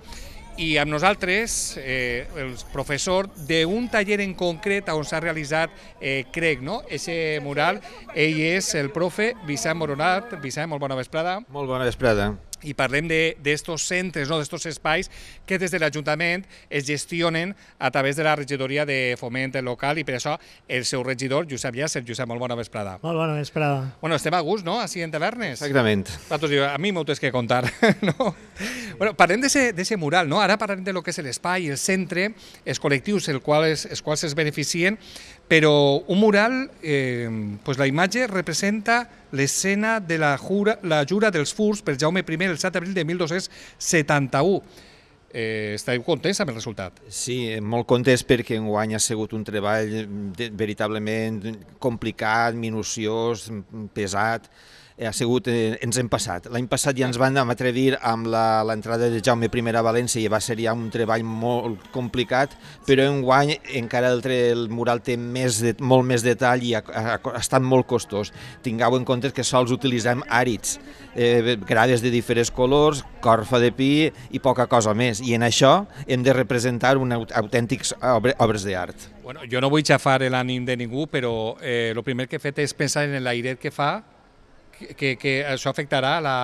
i amb nosaltres eh, el professor d'un taller en concret on s'ha realitzat, eh, crec, no? Ese mural, ell és el profe Vicent Moronat. Vicent, molt bona vesprada. Molt bona vesprada i parlem d'estos centres, no, d'estos espais que des de l'Ajuntament es gestionen a través de la regidoria de foment local i per això el seu regidor, Josep Llàcer. Josep, molt bona vesprada. Molt bona vesprada. Bueno, estem a gust, no?, així en tavernes. Exactament. A mi m'ho tens que contar, no? Bueno, parlem d'aquest mural, no? Ara parlem de lo que és l'espai, el centre, els col·lectius, els quals, es, els quals es beneficien però un mural, eh, pues la imatge representa l'escena de la, jura, la jura dels furs per Jaume I el 7 d'abril de 1271. Eh, estàveu contents amb el resultat? Sí, molt contents perquè en guany ha sigut un treball veritablement complicat, minuciós, pesat, Eh, ha sigut, eh, ens hem passat. L'any passat ja ens van atrevir dir amb l'entrada de Jaume I a València i va ser ja un treball molt complicat, però en guany encara el, el mural té més de, molt més detall i ha, ha, ha estat molt costós. Tingueu en compte que sols utilitzem àrids, eh, grades de diferents colors, corfa de pi i poca cosa més. I en això hem de representar un autèntics obre, obres d'art. Bueno, jo no vull xafar l'ànim de ningú, però eh, primer que he fet és pensar en l'airet que fa que, que això afectarà la,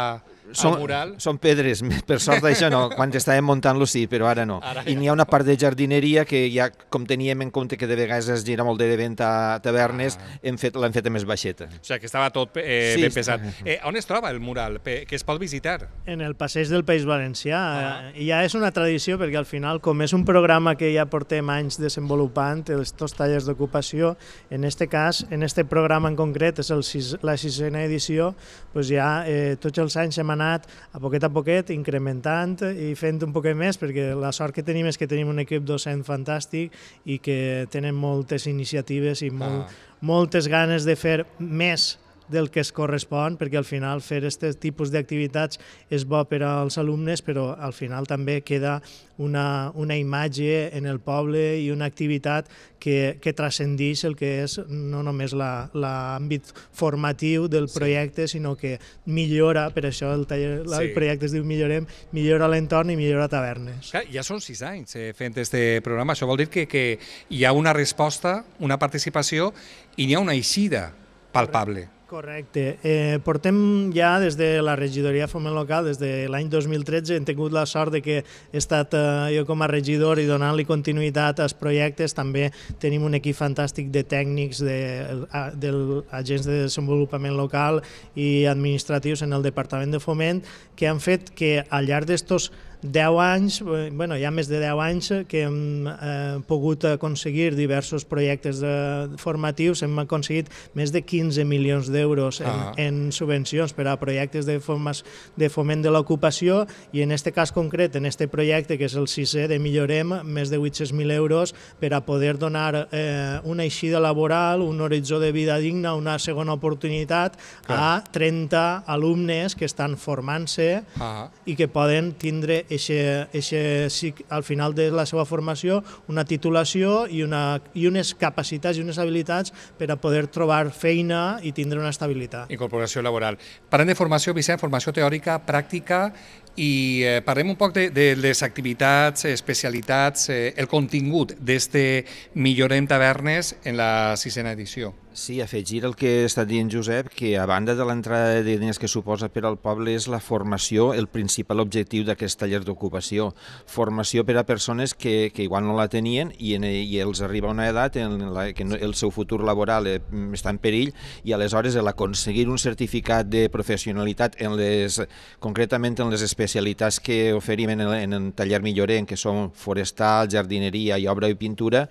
són, mural... Són pedres, per sort d'això no, quan estàvem muntant-lo sí, però ara no. Ara ja I n'hi ha una part de jardineria que ja, com teníem en compte que de vegades es gira molt de vent a tavernes, ah. fet, fet més baixeta. O sigui, que estava tot eh, sí, ben pesat. Eh, on es troba el mural que es pot visitar? En el passeig del País Valencià. Ah. Eh, ja és una tradició perquè al final, com és un programa que ja portem anys desenvolupant, els dos tallers d'ocupació, en este cas, en este programa en concret, és el sis, la sisena edició, doncs ja eh, tots els anys hem anat a poquet a poquet incrementant i fent un poquet més perquè la sort que tenim és que tenim un equip docent fantàstic i que tenen moltes iniciatives i molt, ah. moltes ganes de fer més del que es correspon, perquè al final fer aquest tipus d'activitats és bo per als alumnes, però al final també queda una, una imatge en el poble i una activitat que, que transcendeix el que és no només l'àmbit formatiu del projecte, sí. sinó que millora, per això el, taller, sí. el projecte es diu Millorem, millora l'entorn i millora tavernes. Clar, ja són sis anys eh, fent aquest programa, això vol dir que, que hi ha una resposta, una participació i n'hi ha una eixida palpable. Correcte. Correcte. Eh, portem ja des de la regidoria Foment Local, des de l'any 2013, hem tingut la sort de que he estat eh, jo com a regidor i donant-li continuïtat als projectes. També tenim un equip fantàstic de tècnics, de, de, eh, de agents de desenvolupament local i administratius en el Departament de Foment que han fet que al llarg d'estos 10 anys, eh, bueno, ja més de 10 anys que hem eh, pogut aconseguir diversos projectes de, formatius, hem aconseguit més de 15 milions d'euros en, ah. en subvencions per a projectes de, formes, de foment de l'ocupació i en aquest cas concret, en aquest projecte que és el 6è de Millorem, més de 800.000 euros per a poder donar eh, una eixida laboral, un horitzó de vida digna, una segona oportunitat ah. a 30 alumnes que estan formant-se ah. i que poden tindre eixe, eixe, al final de la seva formació una titulació i, una, i unes capacitats i unes habilitats per a poder trobar feina i tindre una estabilitat. Incorporació laboral. Parlem de formació, Vicent, formació teòrica, pràctica, i eh, parlem un poc de, de les activitats, especialitats, eh, el contingut d'este Millorem Tavernes en la sisena edició. Sí, afegir el que està dient Josep, que a banda de l'entrada de diners que suposa per al poble és la formació el principal objectiu d'aquest taller d'ocupació. Formació per a persones que, que igual no la tenien i, en, i els arriba una edat en la que no, el seu futur laboral eh, està en perill i aleshores l'aconseguir un certificat de professionalitat en les, concretament en les especialitats que oferim en el, en el taller millorent, que són forestal, jardineria i obra i pintura,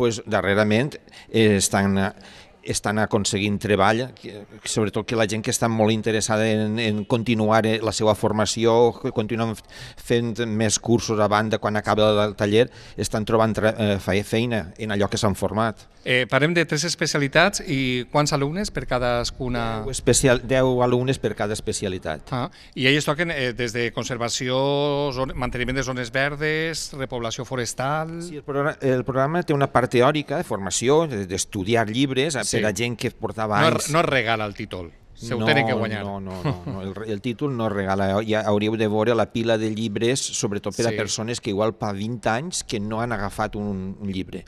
pues, darrerament eh, estan estan aconseguint treball, sobretot que la gent que està molt interessada en, en continuar eh, la seva formació, que continuen fent més cursos a banda quan acaba el taller, estan trobant eh, feina en allò que s'han format. Eh, parlem de tres especialitats i quants alumnes per cadascuna? Deu, especial, 10 alumnes per cada especialitat. Ah, I ells toquen eh, des de conservació, zon, manteniment de zones verdes, repoblació forestal... Sí, el, programa, el programa té una part teòrica, de formació, d'estudiar llibres, eh, serà gent que portava anys... No, no es regala el títol. Se ho no, tenen que guanyar. No, no, no, no. El, el títol no es regala. Ja hauríeu de veure la pila de llibres, sobretot per sí. a persones que igual fa 20 anys que no han agafat un, un llibre.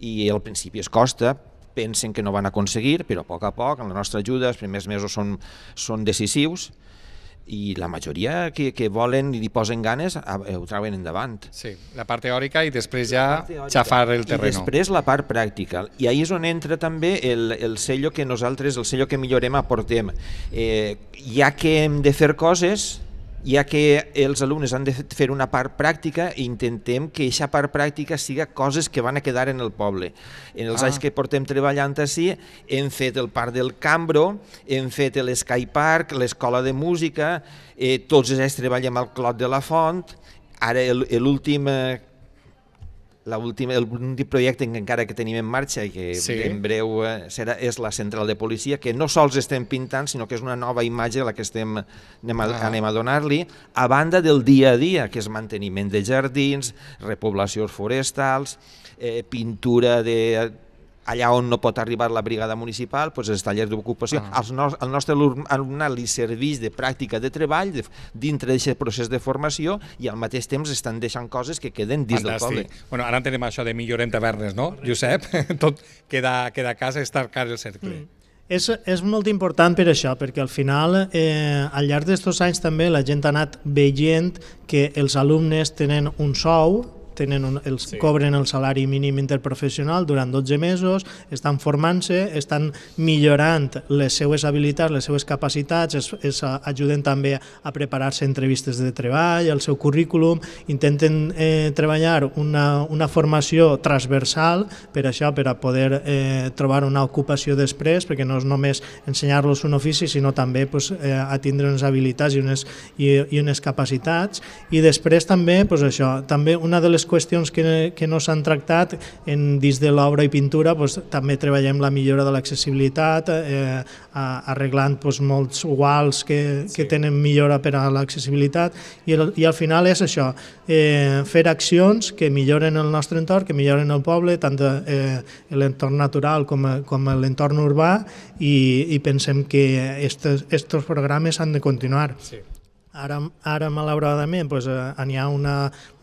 I al principi es costa, pensen que no van aconseguir, però a poc a poc, amb la nostra ajuda, els primers mesos són, són decisius, i la majoria que, que volen i li posen ganes eh, ho trauen endavant. Sí, la part teòrica i després ja xafar el terreno. I després la part pràctica. I ahí és on entra també el, el sello que nosaltres, el sello que millorem aportem. Eh, ja que hem de fer coses, ja que els alumnes han de fer una part pràctica i intentem que aquesta part pràctica siga coses que van a quedar en el poble. En els ah. anys que portem treballant així hem fet el parc del Cambro, hem fet l'Sky Park, l'escola de música, eh, tots els treballem al Clot de la Font, ara l'últim l'últim projecte que encara que tenim en marxa i que sí. en breu eh, serà, és la central de policia, que no sols estem pintant, sinó que és una nova imatge a la que estem, anem a, ah. anem a donar-li, a banda del dia a dia, que és manteniment de jardins, repoblacions forestals, eh, pintura de allà on no pot arribar la brigada municipal, doncs els tallers d'ocupació. Ah. No. nostre alumnat li serveix de pràctica de treball de, dintre d'aquest procés de formació i al mateix temps estan deixant coses que queden dins Fantàstic. del poble. Bueno, ara entenem això de millorem tavernes, no, Josep? Tot queda, queda a casa, és tancar el cercle. Mm. És, és molt important per això, perquè al final, eh, al llarg d'aquests anys també la gent ha anat veient que els alumnes tenen un sou, tenen un, els, sí. cobren el salari mínim interprofessional durant 12 mesos, estan formant-se, estan millorant les seues habilitats, les seues capacitats, es, es ajuden també a preparar-se entrevistes de treball, el seu currículum, intenten eh, treballar una, una formació transversal per això, per a poder eh, trobar una ocupació després, perquè no és només ensenyar-los un ofici, sinó també pues, eh, a unes habilitats i unes, i, i unes capacitats. I després també, pues, això, també una de les altres qüestions que, que no s'han tractat en, dins de l'obra i pintura doncs, també treballem la millora de l'accessibilitat eh, arreglant doncs, molts iguals que, sí. que tenen millora per a l'accessibilitat i, i al final és això eh, fer accions que milloren el nostre entorn, que milloren el poble tant eh, l'entorn natural com, com l'entorn urbà i, i pensem que estos, estos programes han de continuar. Sí. Ara, ara malauradament, eh, n'hi ha una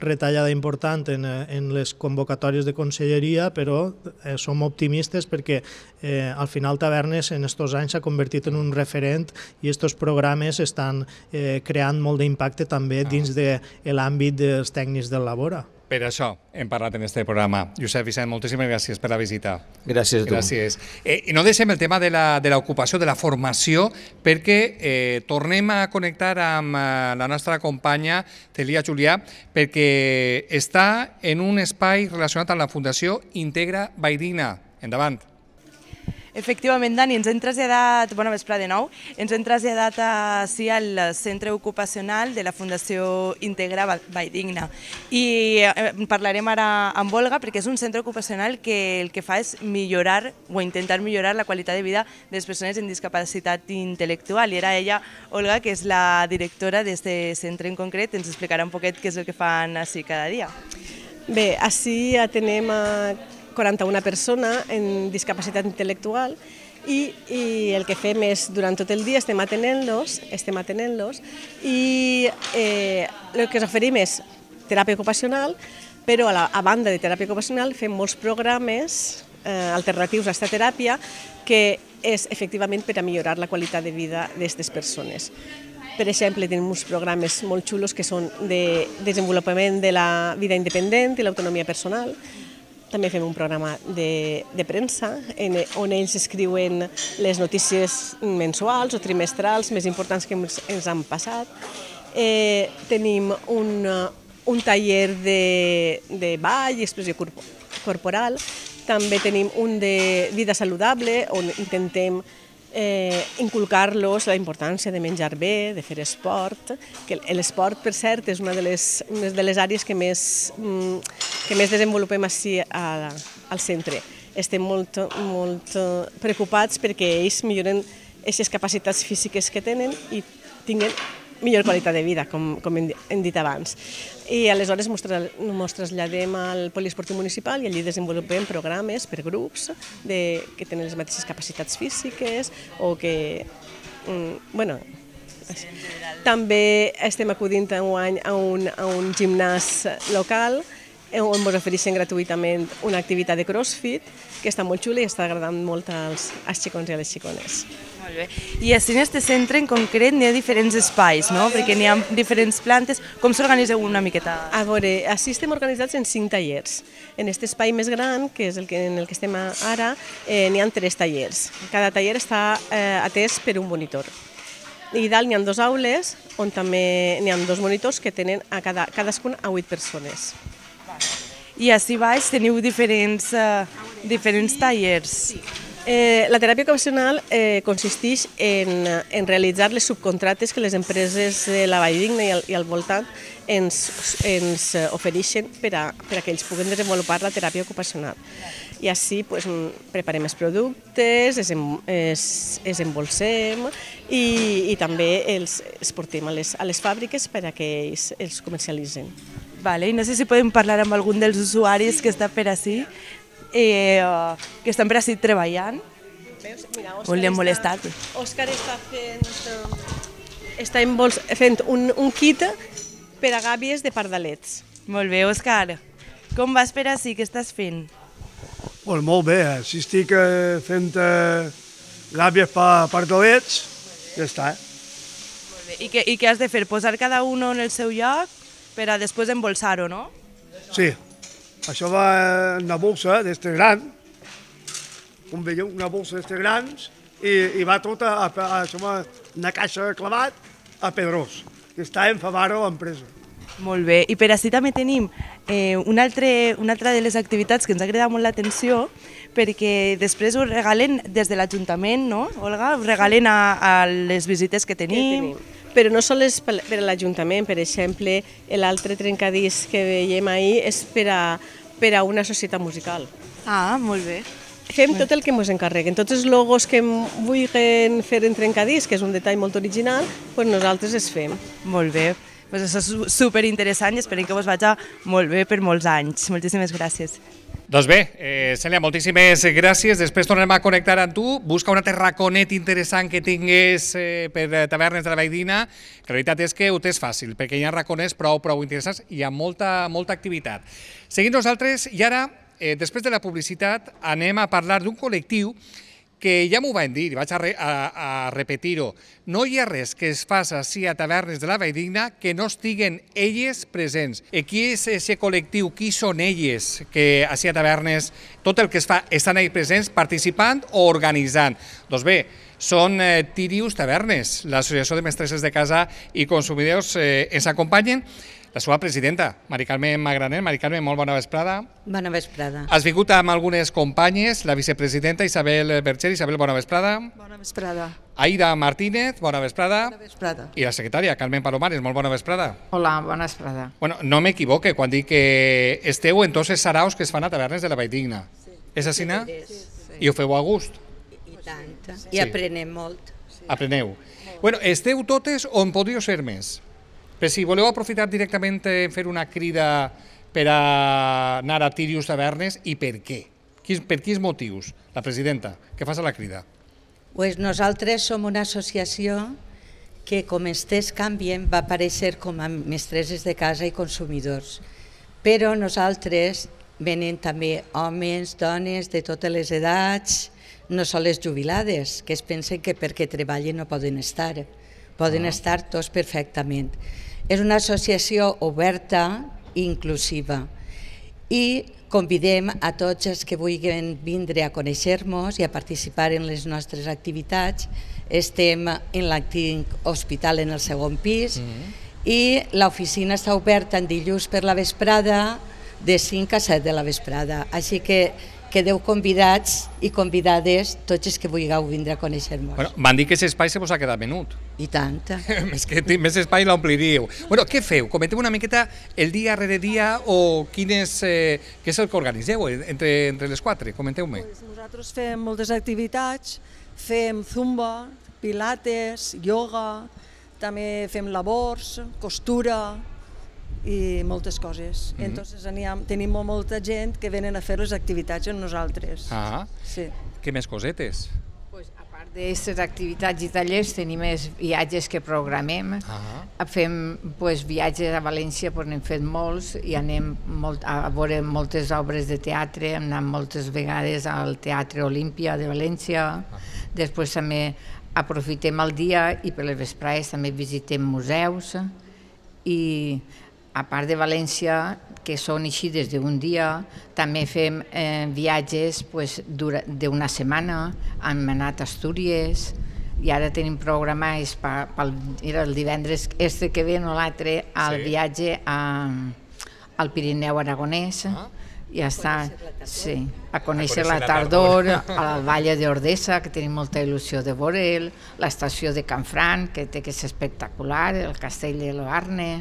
retallada important en, eh, en les convocatòries de conselleria, però eh, som optimistes perquè eh, al final Tavernes en aquests anys s'ha convertit en un referent i aquests programes estan eh, creant molt d'impacte també dins de l'àmbit dels tècnics del Labora. Per això hem parlat en este programa. Josep Vicent, moltíssimes gràcies per la visita. Gràcies a tu. Gràcies. Eh, I no deixem el tema de l'ocupació, de, de la formació, perquè eh, tornem a connectar amb eh, la nostra companya Telia Julià, perquè està en un espai relacionat amb la Fundació Integra Baidina. Endavant. Efectivament, Dani, ens hem traslladat, bona vespre de nou, ens hem traslladat així eh, sí, al centre ocupacional de la Fundació Integra Valldigna. I eh, parlarem ara amb Olga perquè és un centre ocupacional que el que fa és millorar o intentar millorar la qualitat de vida de les persones amb discapacitat intel·lectual. I era ella, Olga, que és la directora d'aquest centre en concret, ens explicarà un poquet què és el que fan així cada dia. Bé, així atenem a 41 persones en discapacitat intel·lectual i, i el que fem és, durant tot el dia, estem atenent-los estem atenent i eh, el que us oferim és teràpia ocupacional, però a, la, a banda de teràpia ocupacional fem molts programes eh, alternatius a aquesta teràpia que és efectivament per a millorar la qualitat de vida d'aquestes persones. Per exemple, tenim uns programes molt xulos que són de desenvolupament de la vida independent i l'autonomia personal, també fem un programa de, de premsa en, on ells escriuen les notícies mensuals o trimestrals més importants que ens, ens han passat. Eh, tenim un, un taller de, de ball i expressió corporal. També tenim un de vida saludable on intentem eh, inculcar-los la importància de menjar bé, de fer esport, que l'esport, per cert, és una de les, una de les àrees que més, mm, que més desenvolupem així a, al centre. Estem molt, molt eh, preocupats perquè ells milloren aquestes capacitats físiques que tenen i tinguen millor qualitat de vida, com, com hem, dit abans. I aleshores mostres, traslladem al poliesportiu municipal i allí desenvolupem programes per grups de, que tenen les mateixes capacitats físiques o que... Mm, bueno, també estem acudint a un, a un, a un gimnàs local eh, on ens ofereixen gratuïtament una activitat de crossfit que està molt xula i està agradant molt als, als xicons i a les xicones. Molt bé. I així en aquest centre en concret n'hi ha diferents espais, no? Perquè n'hi ha diferents plantes. Com s'organitzeu una miqueta? A veure, així estem organitzats en cinc tallers. En aquest espai més gran, que és el que, en el que estem ara, eh, n'hi ha tres tallers. Cada taller està eh, atès per un monitor. I dalt n'hi ha dos aules, on també n'hi ha dos monitors que tenen a cada, cadascun a vuit persones. I així baix teniu diferents, eh, diferents tallers. Sí. Eh, la teràpia ocupacional eh, consisteix en, en realitzar les subcontrates que les empreses de eh, la Vall Digna i al, i al voltant ens, ens ofereixen per a, per a que ells puguen desenvolupar la teràpia ocupacional. I així pues, mm, preparem els productes, els, es, els embolsem i, i també els, els portem a les, a les fàbriques per a que ells els comercialitzen. Vale, i no sé si podem parlar amb algun dels usuaris que està per ací. Sí eh, que per ací treballant. Veus? Mira, Òscar Volíem molestar Òscar està fent, eh, està bols, fent un, un kit per a gàbies de pardalets. Molt bé, Òscar. Com vas per ací? Què estàs fent? Pues molt bé, si estic eh, fent eh, gàbies per pardalets, ja està. Eh. Molt bé. I, què, I què has de fer? Posar cada un en el seu lloc per a després embolsar-ho, no? Sí, això va en una bolsa d'este gran, com veieu, una bolsa d'este grans, i, i va tota, a, a, a, a una caixa clavat a Pedrós, que està en Favaro, l'empresa. Molt bé, i per així també tenim eh, una, altra, una altra de les activitats que ens ha cridat molt l'atenció, perquè després ho regalen des de l'Ajuntament, no, Olga? Ho regalen a, a les visites que tenim. Que tenim però no sols per a l'Ajuntament, per exemple, l'altre trencadís que veiem ahir és per a, per a una societat musical. Ah, molt bé. Fem tot el que ens encarreguen. Tots els logos que vulguin fer en trencadís, que és un detall molt original, doncs nosaltres es fem. Molt bé. Pues això és superinteressant i esperem que vos vagi molt bé per molts anys. Moltíssimes gràcies. Doncs bé, eh, Cèlia, moltíssimes gràcies. Després tornem a connectar amb tu. Busca una terraconet interessant que tingués eh, per eh, tavernes de la Valldigna. La realitat és que ho tens fàcil, perquè hi ha raconets prou, prou interessants i amb molta, molta activitat. Seguim nosaltres i ara, eh, després de la publicitat, anem a parlar d'un col·lectiu que que ja m'ho van dir, i vaig a, re, a, a repetir-ho, no hi ha res que es fas així a Tavernes de la Valldigna que no estiguen elles presents. I qui és aquest col·lectiu, qui són elles que així a Tavernes tot el que es fa estan ahí presents participant o organitzant? Doncs bé, són eh, Tirius Tavernes, l'associació de mestresses de casa i consumidors eh, ens acompanyen la seva presidenta, Mari Carmen Magraner. Mari Carmen, molt bona vesprada. Bona vesprada. Has vingut amb algunes companyes, la vicepresidenta Isabel Berger. Isabel, bona vesprada. Bona vesprada. Aida Martínez, bona vesprada. Bona vesprada. I la secretària, Carmen Palomares, molt bona vesprada. Hola, bona vesprada. Bueno, no m'equivoque quan dic que esteu en tots els saraus que es fan a tavernes de la Valldigna. Sí. És així, sí, sí, sí. I ho feu a gust. I, i tant. Sí. I aprenem molt. Sí. Apreneu. Molt. Bueno, esteu totes on podíeu ser més? Però si voleu aprofitar directament en fer una crida per a anar a Tirius Tavernes i per què? Quins, per quins motius? La presidenta, què fas a la crida? Pues nosaltres som una associació que com Estés Canvien va aparèixer com a mestreses de casa i consumidors. Però nosaltres venen també homes, dones de totes les edats, no sols jubilades, que es pensen que perquè treballen no poden estar. Poden ah. estar tots perfectament. És una associació oberta i inclusiva i convidem a tots els que vulguin vindre a conèixer-nos i a participar en les nostres activitats. Estem en l'actiu Hospital en el segon pis mm -hmm. i l'oficina està oberta en dilluns per la vesprada de 5 a 7 de la vesprada. Així que quedeu convidats i convidades tots els que vulgueu vindre a conèixer-nos. Bueno, van dir que aquest espai se vos ha quedat menut. I tant. més, que, més espai l'ompliríeu. Bueno, què feu? Comenteu una miqueta el dia rere dia o quin és, eh, què és el que organitzeu entre, entre les quatre? Comenteu-me. Pues nosaltres fem moltes activitats, fem zumba, pilates, yoga, també fem labors, costura, i moltes coses. Mm -hmm. Entonces ha, tenim molta gent que venen a fer les activitats amb nosaltres. Ah, sí. què més cosetes? Pues, a part d'aquestes activitats i tallers tenim més viatges que programem. Ah. Fem pues, viatges a València, pues, n'hem fet molts, i anem molt, a veure moltes obres de teatre, hem anat moltes vegades al Teatre Olímpia de València, ah. després també aprofitem el dia i per les vesprades també visitem museus i a part de València, que són així des d'un dia, també fem eh, viatges pues, d'una setmana, hem anat a Astúries, i ara tenim programats per, pel, era el divendres este que ve o l'altre al sí. viatge a, al Pirineu Aragonès ah. i a està a sí, a conèixer a la, tardor, la tardor a la Valla d'Ordesa que tenim molta il·lusió de veure'l l'estació de Canfran que té que ser espectacular el castell de l'Arne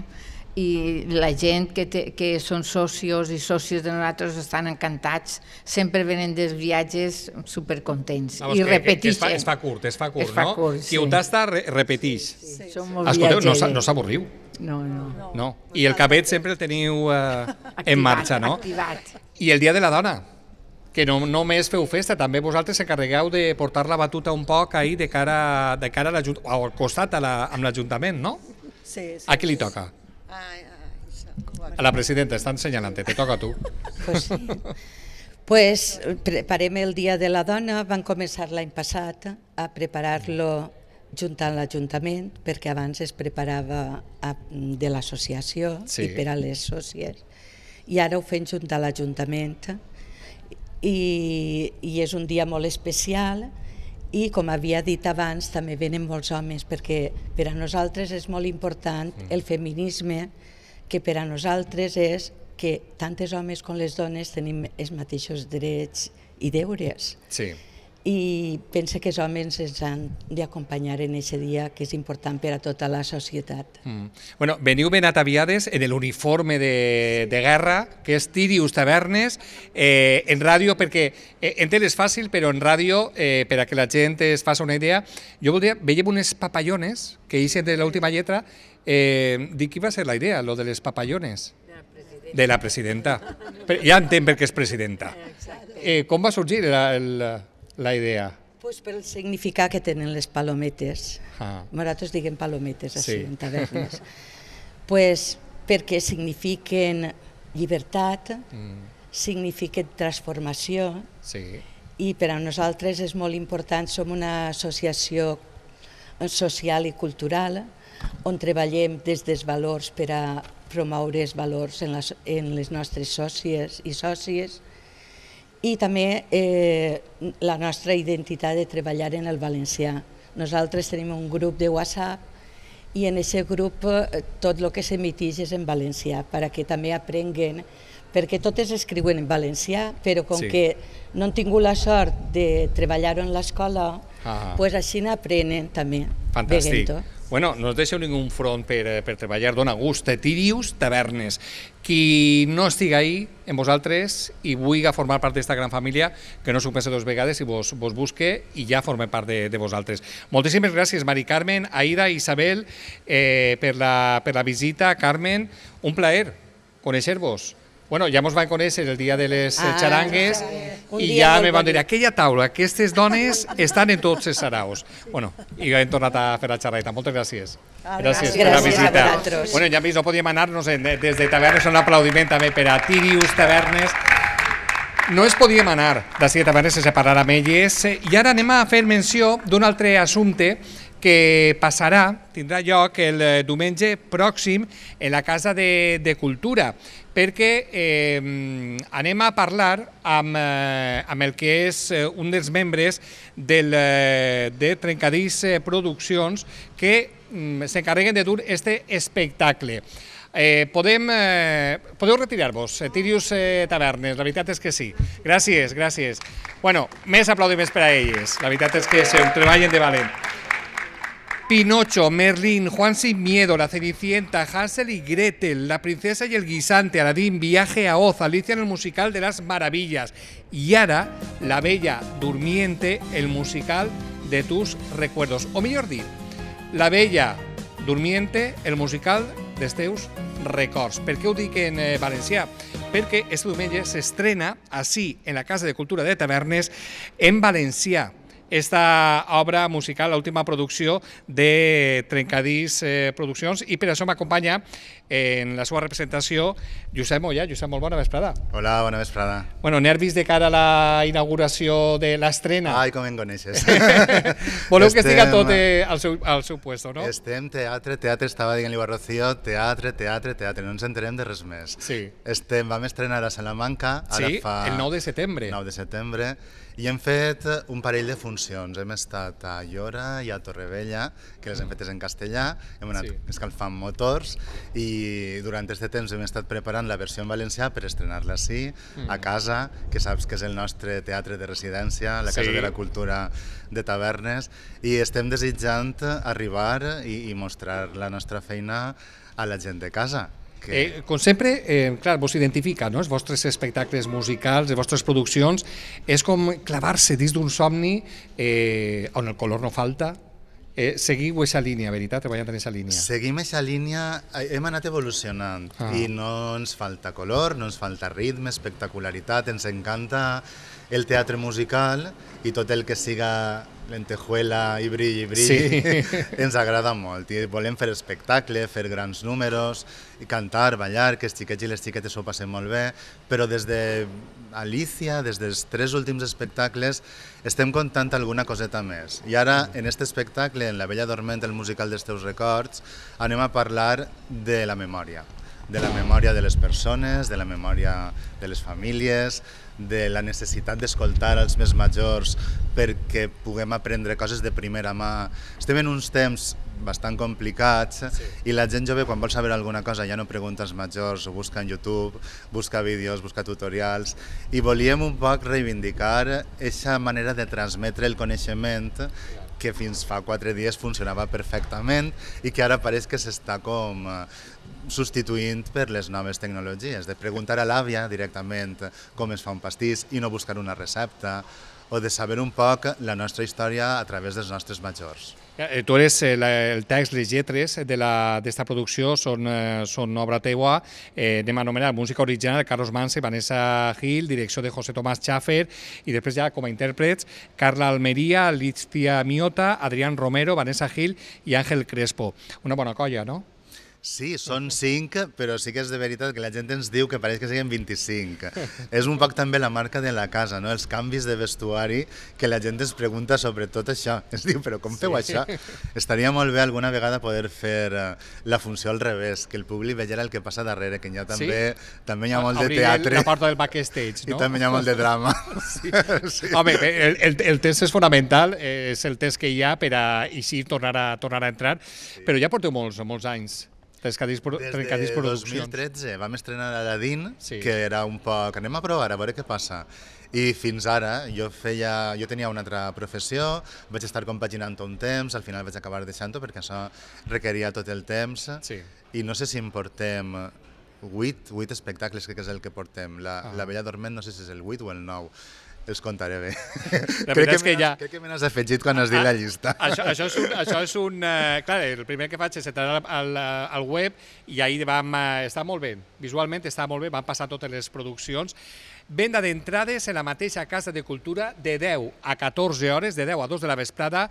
i la gent que, té, que són socios i socis de nosaltres estan encantats, sempre venen dels viatges supercontents Vamos, i que, repetixen. Que, es, fa, es fa curt, es fa curt, es fa no? Curt, sí. Qui ho tasta re repetix. Sí, sí, sí. Escolteu, no, no s'avorriu. No, no. no. no. I el cabet sempre el teniu eh, activat, en marxa, no? Activat. I el Dia de la Dona, que no només feu festa, també vosaltres s'encarregueu de portar la batuta un poc ahir de cara, de cara a al costat a la, amb l'Ajuntament, no? Sí, sí. A qui li toca? Sí a la presidenta està ensenyant-te, te toca a tu. Pues sí. Pues preparem el Dia de la Dona, van començar l'any passat a preparar-lo juntant l'Ajuntament, perquè abans es preparava a, de l'associació sí. i per a les sòcies, i ara ho fem junt l'Ajuntament, i, i és un dia molt especial, i, com havia dit abans, també venen molts homes, perquè per a nosaltres és molt important mm. el feminisme, que per a nosaltres és que tant els homes com les dones tenim els mateixos drets i deures. Sí i pense que els homes ens han d'acompanyar en aquest dia que és important per a tota la societat. Mm. Bueno, veniu ben ataviades en l'uniforme de, de guerra, que és Tirius Tavernes, eh, en ràdio, perquè eh, en tele és fàcil, però en ràdio, eh, per a que la gent es faci una idea, jo voldria, veiem unes papallones que hi de l'última lletra, eh, dic, qui va ser la idea, lo de les papallones? De la presidenta. De la presidenta. Ja entenc per què és presidenta. Eh, com va sorgir el, el, la idea? Pues per el significat que tenen les palometes. Ah. Nosaltres diguem palometes així, sí. en tavernes. pues perquè signifiquen llibertat, mm. signifiquen transformació, sí. i per a nosaltres és molt important, som una associació social i cultural, on treballem des dels valors per a promoure els valors en les, en les nostres sòcies i sòcies, i també eh, la nostra identitat de treballar en el valencià. Nosaltres tenim un grup de WhatsApp i en aquest grup eh, tot el que s'emitix és en valencià, perquè també aprenguen, perquè totes escriuen en valencià, però com sí. que no han tingut la sort de treballar-ho en l'escola, ah. pues així n'aprenen també. Fantàstic. Bueno, no es deixeu ningún front per, eh, per treballar, dona gust. Tirius Tavernes. Qui no estiga ahí en vosaltres i vulgui formar part d'esta gran família, que no s'ho pense dos vegades i vos, vos busque i ja forme part de, de vosaltres. Moltíssimes gràcies, Mari Carmen, Aida, i Isabel, eh, per, la, per la visita. Carmen, un plaer conèixer-vos. Bueno, ja mos van conèixer el dia de les eh, ah, xarangues no i ja me van dir, aquella taula, aquestes dones estan en tots els saraus. Bueno, i hem tornat a fer la xerrada. Moltes gràcies. Ah, gràcies, gràcies per la visita. Bueno, ja hem vist, no podíem anar-nos eh, des de tavernes, un aplaudiment també per a Tirius Tavernes, no es podíem anar d'ací de Tavernes sense parlar amb elles i ara anem a fer menció d'un altre assumpte que passarà, tindrà lloc el eh, diumenge pròxim en la Casa de, de Cultura, perquè eh, anem a parlar amb, eh, amb el que és eh, un dels membres del, de Trencadís Produccions que mm, s'encarreguen de dur este espectacle. Eh, podem, eh, podeu retirar-vos, Tirius eh, Tavernes, la veritat és que sí. Gràcies, gràcies. Bueno, més aplaudiments per a elles, la veritat és que és un treball de valent. Pinocho, Merlín, Juan sin miedo, La Cenicienta, Hansel y Gretel, La Princesa y el Guisante, Aladín, Viaje a Oz, Alicia en el musical de las maravillas y Ara, La Bella Durmiente, el musical de tus recuerdos. O mejor dicho, La Bella Durmiente, el musical de tus records. ¿Por qué udique en eh, Valencia? Porque este este se estrena así en la Casa de Cultura de Tavernes, en Valencia. esta obra musical, la última producció de Trencadís eh, Produccions i per això m'acompanya eh, en la seva representació Josep Moya. Josep, molt bona vesprada. Hola, bona vesprada. Bueno, nervis de cara a la inauguració de l'estrena. Ai, com em coneixes. Voleu que estiga tot eh, al, seu, al seu puesto, no? Estem teatre, teatre, estava dient-li Rocío, teatre, teatre, teatre, no ens enterem de res més. Sí. Estem, vam estrenar a Salamanca, ara sí, fa... el 9 de setembre. 9 de setembre, i hem fet eh, un parell de funcions. Hem estat a Llora i a Torrevella, que les hem fetes en castellà, hem anat sí. escalfant motors i durant aquest temps hem estat preparant la versió en valencià per estrenar-la així, mm. a casa, que saps que és el nostre teatre de residència, la sí. Casa de la Cultura de Tavernes, i estem desitjant arribar i, i mostrar la nostra feina a la gent de casa. Que... Eh, com sempre, eh, clar, vos identifica, no? els vostres espectacles musicals, les vostres produccions, és com clavar-se dins d'un somni eh, on el color no falta, Eh, seguiu aquesta línia, veritat? Treballant en aquesta línia. Seguim aquesta línia, eh, hem anat evolucionant ah. i no ens falta color, no ens falta ritme, espectacularitat, ens encanta el teatre musical i tot el que siga lentejuela i brilli, brilli, sí. ens agrada molt. I volem fer espectacle, fer grans números, i cantar, ballar, que els xiquets i les xiquetes ho passen molt bé, però des de Alicia, des dels tres últims espectacles, estem contant alguna coseta més. I ara, en aquest espectacle, en La Bella Dorment, el musical dels teus records, anem a parlar de la memòria de la memòria de les persones, de la memòria de les famílies, de la necessitat d'escoltar els més majors perquè puguem aprendre coses de primera mà. Estem en uns temps bastant complicats sí. i la gent jove quan vol saber alguna cosa ja no pregunta als majors, ho busca en YouTube, busca vídeos, busca tutorials i volíem un poc reivindicar aquesta manera de transmetre el coneixement que fins fa quatre dies funcionava perfectament i que ara pareix que s'està com eh, substituint per les noves tecnologies, de preguntar a l'àvia directament com es fa un pastís i no buscar una recepta, o de saber un poc la nostra història a través dels nostres majors. Eh, tu eres eh, el, text, les lletres d'esta producció són, eh, són obra teua, eh, anem a anomenar música original, Carlos Manse, Vanessa Gil, direcció de José Tomás Schaffer, i després ja com a intèrprets, Carla Almeria, Lizia Miota, Adrián Romero, Vanessa Gil i Àngel Crespo. Una bona colla, no? Sí, són 5, però sí que és de veritat que la gent ens diu que pareix que siguin 25. És un poc també la marca de la casa, no? els canvis de vestuari, que la gent ens pregunta sobre tot això. Es diu, però com feu sí. això? Estaria molt bé alguna vegada poder fer eh, la funció al revés, que el públic veiera el que passa darrere, que ja també, sí? també hi ha molt Obrir de teatre. la porta del backstage, no? I també hi ha molt de drama. Sí. sí. Home, el, el, el test és fonamental, eh, és el test que hi ha per a, i sí, tornar a, tornar a entrar, sí. però ja porteu molts, molts anys Pescadís, pro... Des de 2013 vam estrenar Dadin, sí. que era un poc... Anem a provar, a veure què passa. I fins ara jo, feia, jo tenia una altra professió, vaig estar compaginant un temps, al final vaig acabar deixant-ho perquè això requeria tot el temps. Sí. I no sé si em portem 8, 8 espectacles, crec que és el que portem. La, ah. la Bella Dorment no sé si és el 8 o el 9 us contaré bé. La crec que, és que ja... crec que me n'has afegit quan has dit ah, la llista. Ah, això, això és un... Això és un uh, clar, el primer que faig és entrar al, al web i ahir vam... Uh, està molt bé, visualment està molt bé, van passar totes les produccions. Venda d'entrades en la mateixa Casa de Cultura de 10 a 14 hores, de 10 a 2 de la vesprada.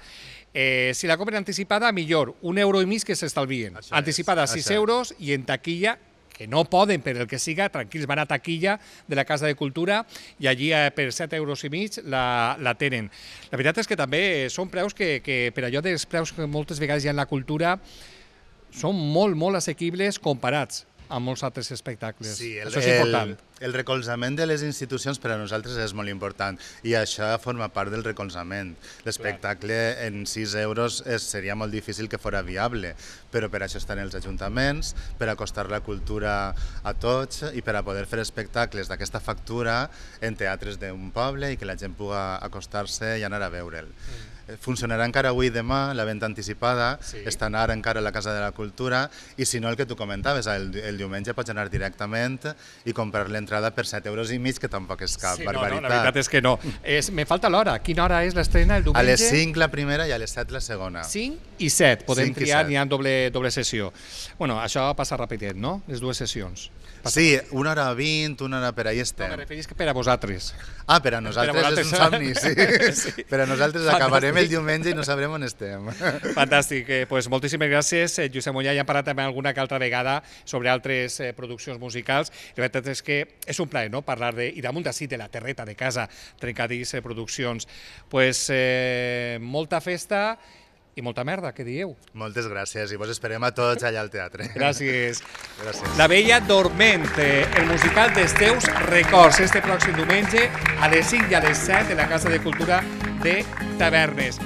Eh, si la compren anticipada, millor, un euro i mig que s'estalvien. Anticipada és, 6 euros i en taquilla que no poden, per el que siga, tranquils, van a taquilla de la Casa de Cultura i allí eh, per 7 euros i mig la, la tenen. La veritat és que també són preus que, que per allò dels preus que moltes vegades hi ha en la cultura són molt, molt assequibles comparats a molts altres espectacles. Sí, el, això és important. El, el recolzament de les institucions per a nosaltres és molt important i això forma part del recolzament. L'espectacle en 6 euros és, seria molt difícil que fora viable, però per això estan els ajuntaments, per acostar la cultura a tots i per a poder fer espectacles d'aquesta factura en teatres d'un poble i que la gent puga acostar-se i anar a veure'l. Mm Eh, funcionarà encara avui i demà, la venda anticipada, sí. estan ara encara a la Casa de la Cultura, i si no, el que tu comentaves, el, el diumenge pots anar directament i comprar l'entrada per 7 euros i mig, que tampoc és cap sí, barbaritat. No, no, la veritat és que no. És, me falta l'hora. Quina hora és l'estrena el diumenge? A les 5 la primera i a les 7 la segona. 5 i 7, podem triar, n'hi ha doble, doble sessió. Bueno, això passa rapidet, no? Les dues sessions. Sí, una hora vint, una hora per a estem. No, me referís que per a vosaltres. Ah, per a nosaltres, per a vosaltres és un somni, sí. sí. Per a nosaltres Fantàstic. acabarem el diumenge i no sabrem on estem. Fantàstic. Eh, pues moltíssimes gràcies, eh, Josep Mollà. Ja hem parlat també alguna que altra vegada sobre altres eh, produccions musicals. La veritat és que és un plaer no? parlar de, i damunt d'ací, de la terreta de casa, Trencadís eh, Produccions. Pues, eh, molta festa i molta merda, què dieu? Moltes gràcies i vos esperem a tots allà al teatre. Gràcies. gràcies. La Vella Dorment, el musical dels teus records, este pròxim diumenge a les 5 i a les 7 de la Casa de Cultura de Tavernes.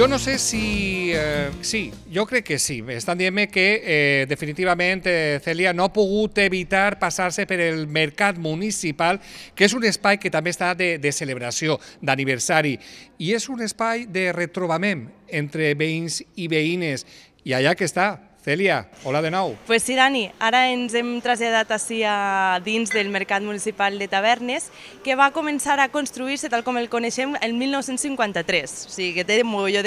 Jo no sé si... Eh, sí, jo crec que sí. Estan dient-me que eh, definitivament eh, Celia no ha pogut evitar passar-se per el mercat municipal, que és un espai que també està de, de celebració, d'aniversari, i és un espai de retrobament entre veïns i veïnes, i allà que està, Celia, hola de nou. Pues sí, Dani, ara ens hem traslladat així a dins del Mercat Municipal de Tavernes, que va començar a construir-se tal com el coneixem el 1953, o sigui que té mogolló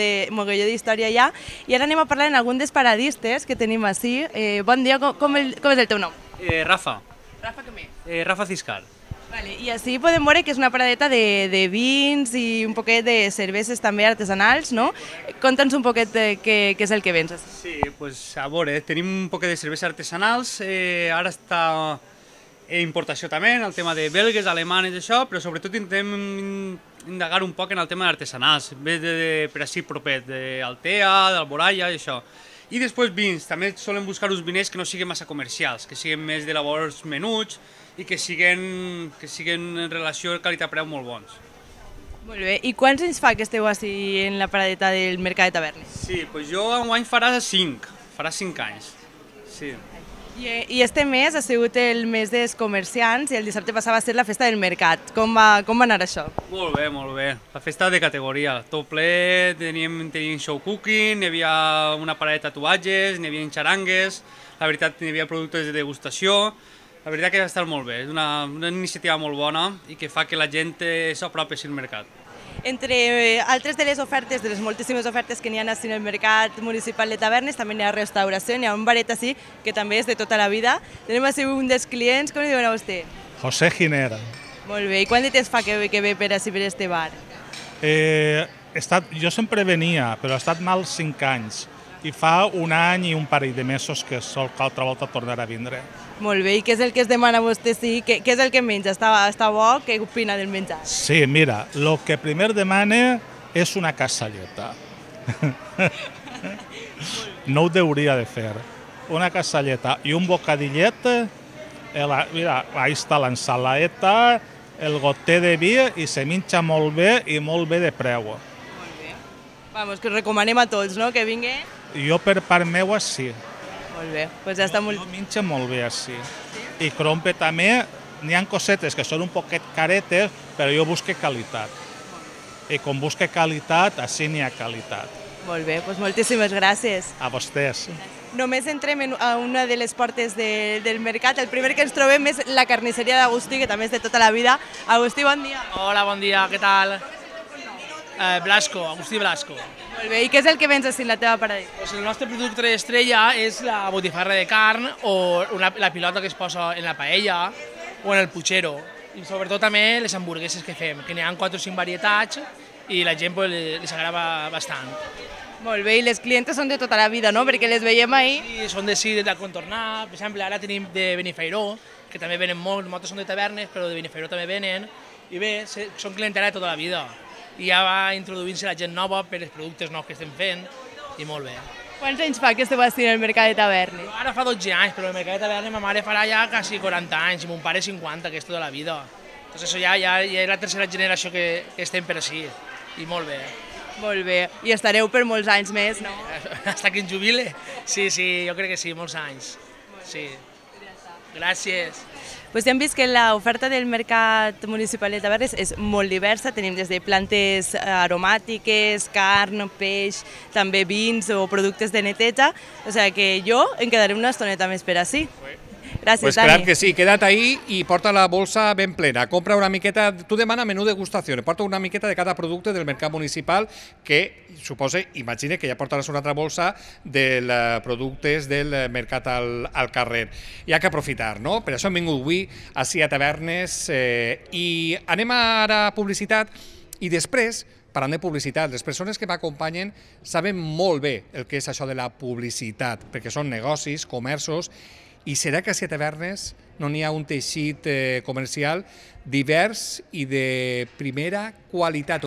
d'història ja, i ara anem a parlar en algun dels paradistes que tenim així. Eh, bon dia, com, com, el, com és el teu nom? Eh, Rafa. Rafa què més? Eh, Rafa Ciscar. Vale, I així podem veure que és una paradeta de, de vins i un poquet de cerveses també artesanals, no? Conta'ns un poquet eh, què, és el que vens. Sí, pues, a veure, tenim un poquet de cerveses artesanals, eh, ara està importació també, en el tema de belgues, alemanes, això, però sobretot intentem indagar un poc en el tema d'artesanals, ve de, de, per així propet, d'Altea, d'Alboraia i això. I després vins, també solen buscar uns viners que no siguin massa comercials, que siguin més de labors menuts, i que siguen, que siguen en relació qualitat-preu molt bons. Molt bé, i quants anys fa que esteu així en la paradeta del Mercat de Tavernes? Sí, doncs pues jo any farà 5, farà 5 anys, sí. I, I este mes ha sigut el mes dels comerciants i el dissabte passava a ser la festa del mercat. Com va, com va anar això? Molt bé, molt bé. La festa de categoria. Tot ple, teníem, teníem show cooking, hi havia una parada de tatuatges, hi havia xarangues, la veritat hi havia productes de degustació, la veritat que ha estat molt bé, és una, una iniciativa molt bona i que fa que la gent s'apropi al mercat. Entre eh, altres de les ofertes, de les moltíssimes ofertes que n'hi ha en el mercat municipal de tavernes, també n'hi ha restauració, n'hi ha un baret així, que també és de tota la vida. Tenim així un dels clients, com li diuen a vostè? José Ginera. Molt bé, i quant de temps fa que, que ve per així per este bar? Eh, estat, jo sempre venia, però ha estat mal 5 anys i fa un any i un parell de mesos que sol que altra volta tornarà a vindre. Molt bé, i què és el que es demana a vostè? Sí, què, què és el que menja? Està, està bo? Què opina del menjar? Sí, mira, el que primer demana és una casalleta. no ho deuria de fer. Una casalleta i un bocadillet, eh, la, mira, ahí està l'ensalaeta, el goter de vi i se minxa molt bé i molt bé de preu. Molt bé. Vamos, que recomanem a tots, no?, que vinguin jo per part meua sí. Molt bé, pues ja està molt... Jo, menjo molt bé així. Sí? I crompe també, n'hi han cosetes que són un poquet caretes, però jo busque qualitat. I com busque qualitat, així n'hi ha qualitat. Molt bé, doncs moltíssimes gràcies. A vostès. Gràcies. Només entrem en, a una de les portes de, del mercat. El primer que ens trobem és la carnisseria d'Agustí, que també és de tota la vida. Agustí, bon dia. Hola, bon dia, què tal? Eh, Blasco, Agustí Blasco. Molt bé, i què és el que vens a la teva parada? Pues el nostre producte estrella és la botifarra de carn o una, la pilota que es posa en la paella o en el putxero. I sobretot també les hamburgueses que fem, que n'hi ha 4 o 5 varietats i la gent pues, les agrada bastant. Molt bé, i les clientes són de tota la vida, no? Perquè les veiem ahir. Sí, són de sí, de contornar, per exemple, ara tenim de Benifairó, que també venen molt, moltes són de tavernes, però de Benifairó també venen, i bé, són clientela de tota la vida i ja va introduint-se la gent nova per els productes nous que estem fent i molt bé. Quants anys fa que esteu bastint el Mercat de Taverni? Ara fa 12 anys, però el Mercat de Taverni ma mare farà ja quasi 40 anys i mon pare 50, que és tota la vida. Doncs això ja, ja, ja és la tercera generació que, que estem per així, i molt bé. Molt bé, i estareu per molts anys més, no? Hasta que ens jubile? Sí, sí, jo crec que sí, molts anys. Sí. Gràcies. Doncs hem vist que l'oferta del mercat municipal de Tavernes és molt diversa, tenim des de plantes eh, aromàtiques, carn, peix, també vins o productes de neteja, o sigui que jo em quedaré una estoneta més per ací. Sí. Gràcies, pues Dani. Clar que sí, queda't ahí i porta la bolsa ben plena. Compra una miqueta, tu demana menú degustació, porta una miqueta de cada producte del mercat municipal que supose, imagine que ja portaràs una altra bolsa de eh, productes del eh, mercat al, al carrer. Hi ha que aprofitar, no? Per això hem vingut avui a Cia Tavernes eh, i anem ara a publicitat i després parlant de publicitat, les persones que m'acompanyen saben molt bé el que és això de la publicitat, perquè són negocis, comerços, i serà que a Siete Tavernes no n'hi ha un teixit eh, comercial divers i de primera qualitat.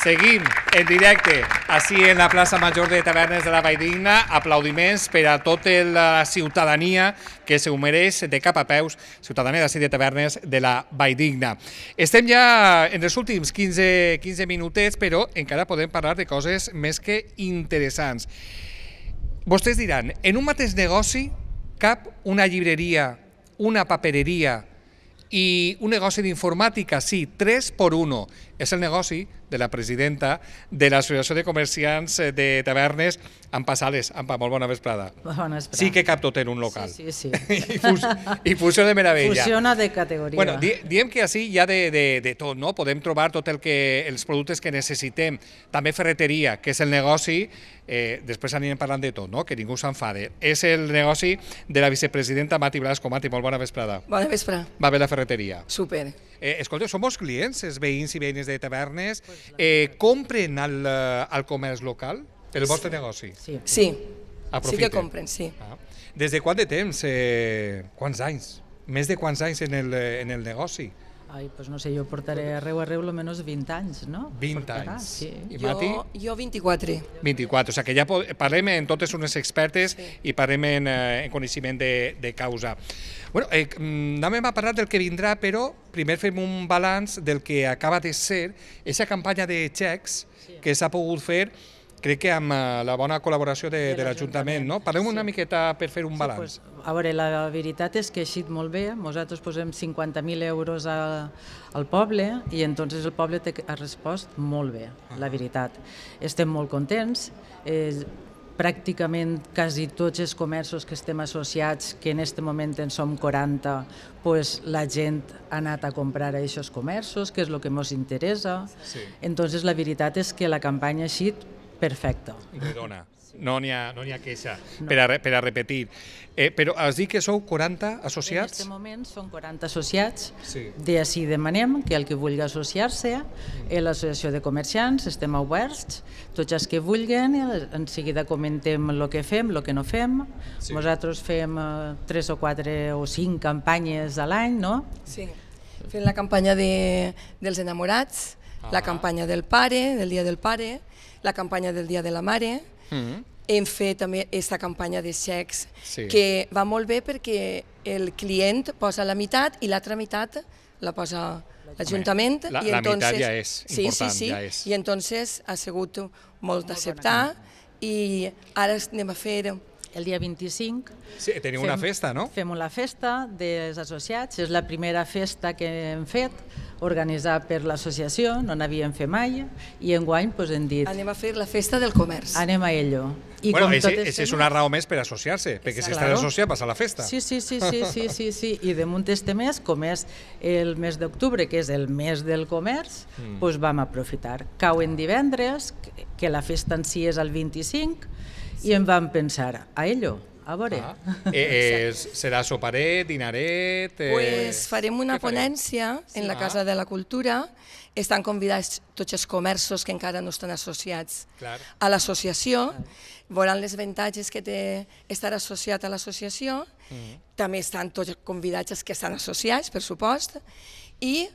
Seguim en directe, així en la plaça Major de Tavernes de la d'Igna. Aplaudiments per a tota la ciutadania que se mereix de cap a peus, ciutadania de Tavernes de la d'Igna. Estem ja en els últims 15, 15 minutets, però encara podem parlar de coses més que interessants. Vostès diran, en un mateix negoci cap una llibreria, una papereria i un negoci d'informàtica, sí, 3 per 1 és el negoci de la presidenta de l'Associació de Comerciants de Tavernes, en Passales. Ampa, molt bona vesprada. Bona vesprada. Sí que cap tot en un local. Sí, sí, sí. I, funciona de meravella. Funciona de categoria. Bueno, di diem que així hi ha de, de, de tot, no? Podem trobar tot el que, els productes que necessitem. També ferreteria, que és el negoci, eh, després anirem parlant de tot, no? que ningú s'enfade. És el negoci de la vicepresidenta Mati Blasco. Mati, molt bona vesprada. Bona vesprada. Va bé la ferreteria. Super. Eh, escolteu, som molts clients, els veïns i veïnes de tavernes, eh, compren al, eh, al comerç local el vostre sí. negoci? Sí. sí. Aprofite. Sí que compren, sí. Ah. Des de quant de temps? Eh, quants anys? Més de quants anys en el, eh, en el negoci? Ai, doncs no sé, jo portaré arreu arreu almenys 20 anys, no? 20 Portarà, anys. Sí. I Mati? Jo, jo 24. 24, o sigui que ja parlem en totes unes expertes sí. i parlem en, eh, en coneixement de, de causa. Bueno, eh, mm, anem a parlar del que vindrà, però primer fem un balanç del que acaba de ser aquesta campanya de xecs que s'ha pogut fer crec que amb eh, la bona col·laboració de, de l'Ajuntament, no? Parlem sí. una miqueta per fer un balanç. Sí, pues, a veure, la veritat és que ha eixit molt bé. Nosaltres posem 50.000 euros a, al poble i entonces el poble té, ha respost molt bé, ah. la veritat. Estem molt contents. Eh, pràcticament quasi tots els comerços que estem associats, que en aquest moment en som 40, pues, la gent ha anat a comprar a aquests comerços, que és el que ens interessa. Sí. Entonces, la veritat és que la campanya ha sigut perfecta. Redona. No n'hi ha, no ha queixa, no. Per, a, per a repetir. Eh, però has dit que sou 40 associats? En aquest moment són 40 associats. Sí. De així demanem que el que vulgui associar-se a l'Associació de Comerciants, estem oberts, tots els que vulguin, eh, en seguida comentem el que fem, el que no fem. Sí. Nosaltres fem eh, tres o quatre o cinc campanyes a l'any, no? Sí, fem la campanya de, dels enamorats, ah. la campanya del pare, del dia del pare, la campanya del Dia de la Mare, mm -hmm. hem fet també aquesta campanya de xecs, sí. que va molt bé perquè el client posa la meitat i l'altra meitat la posa l'Ajuntament. La, i la entonces, meitat ja és sí, important, sí, sí, ja és. I entonces ha sigut molt, molt acceptar i ara anem a fer el dia 25. Sí, teniu fem, una festa, no? Fem la festa dels associats, és la primera festa que hem fet, organitzada per l'associació, no n'havíem fet mai, i enguany doncs, hem dit... Anem a fer la festa del comerç. Anem a ello. I bueno, és, és, és una raó més per associar-se, perquè si estàs associat passa a la festa. Sí, sí, sí, sí, sí, sí, sí. i de munt este mes, com és el mes d'octubre, que és el mes del comerç, mm. pues doncs vam aprofitar. Cau en divendres, que la festa en si és el 25, sí. i em vam pensar a ello, a veure. Ah. Eh, eh, serà soparet, dinaret... Eh... Pues farem una farem? ponència en la ah. Casa de la Cultura. Estan convidats tots els comerços que encara no estan associats Clar. a l'associació. Veuran les avantatges que té estar associat a l'associació. Mm. També estan tots convidats els que estan associats, per supost. I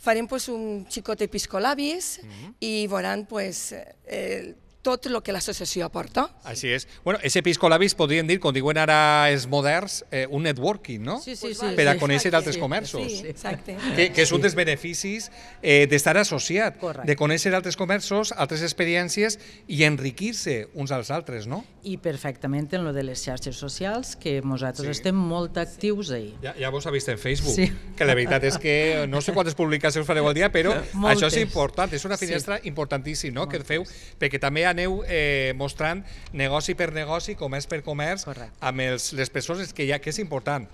farem pues, un xicot episcolabis mm. i veuran pues, eh, tot el que l'associació aporta. Així és. Bueno, és Episcolabis, podríem dir, com diuen ara els moderns, eh, un networking, no? Sí, sí, sí. Per a conèixer sí, altres comerços. Sí, exacte. Que, que és un dels beneficis eh, d'estar associat, Correcte. de conèixer altres comerços, altres experiències i enriquir-se uns als altres, no? I perfectament en lo de les xarxes socials, que nosaltres sí. estem molt actius ahir. ahí. Ja, ja vos ha vist en Facebook, sí. que la veritat és que no sé quantes publicacions fareu al dia, però Moltes. això és important, és una finestra sí. importantíssima no? Moltes. que feu, perquè també a aneu eh, mostrant negoci per negoci, comerç per comerç, Correcte. amb els, les persones que hi ha, que és important,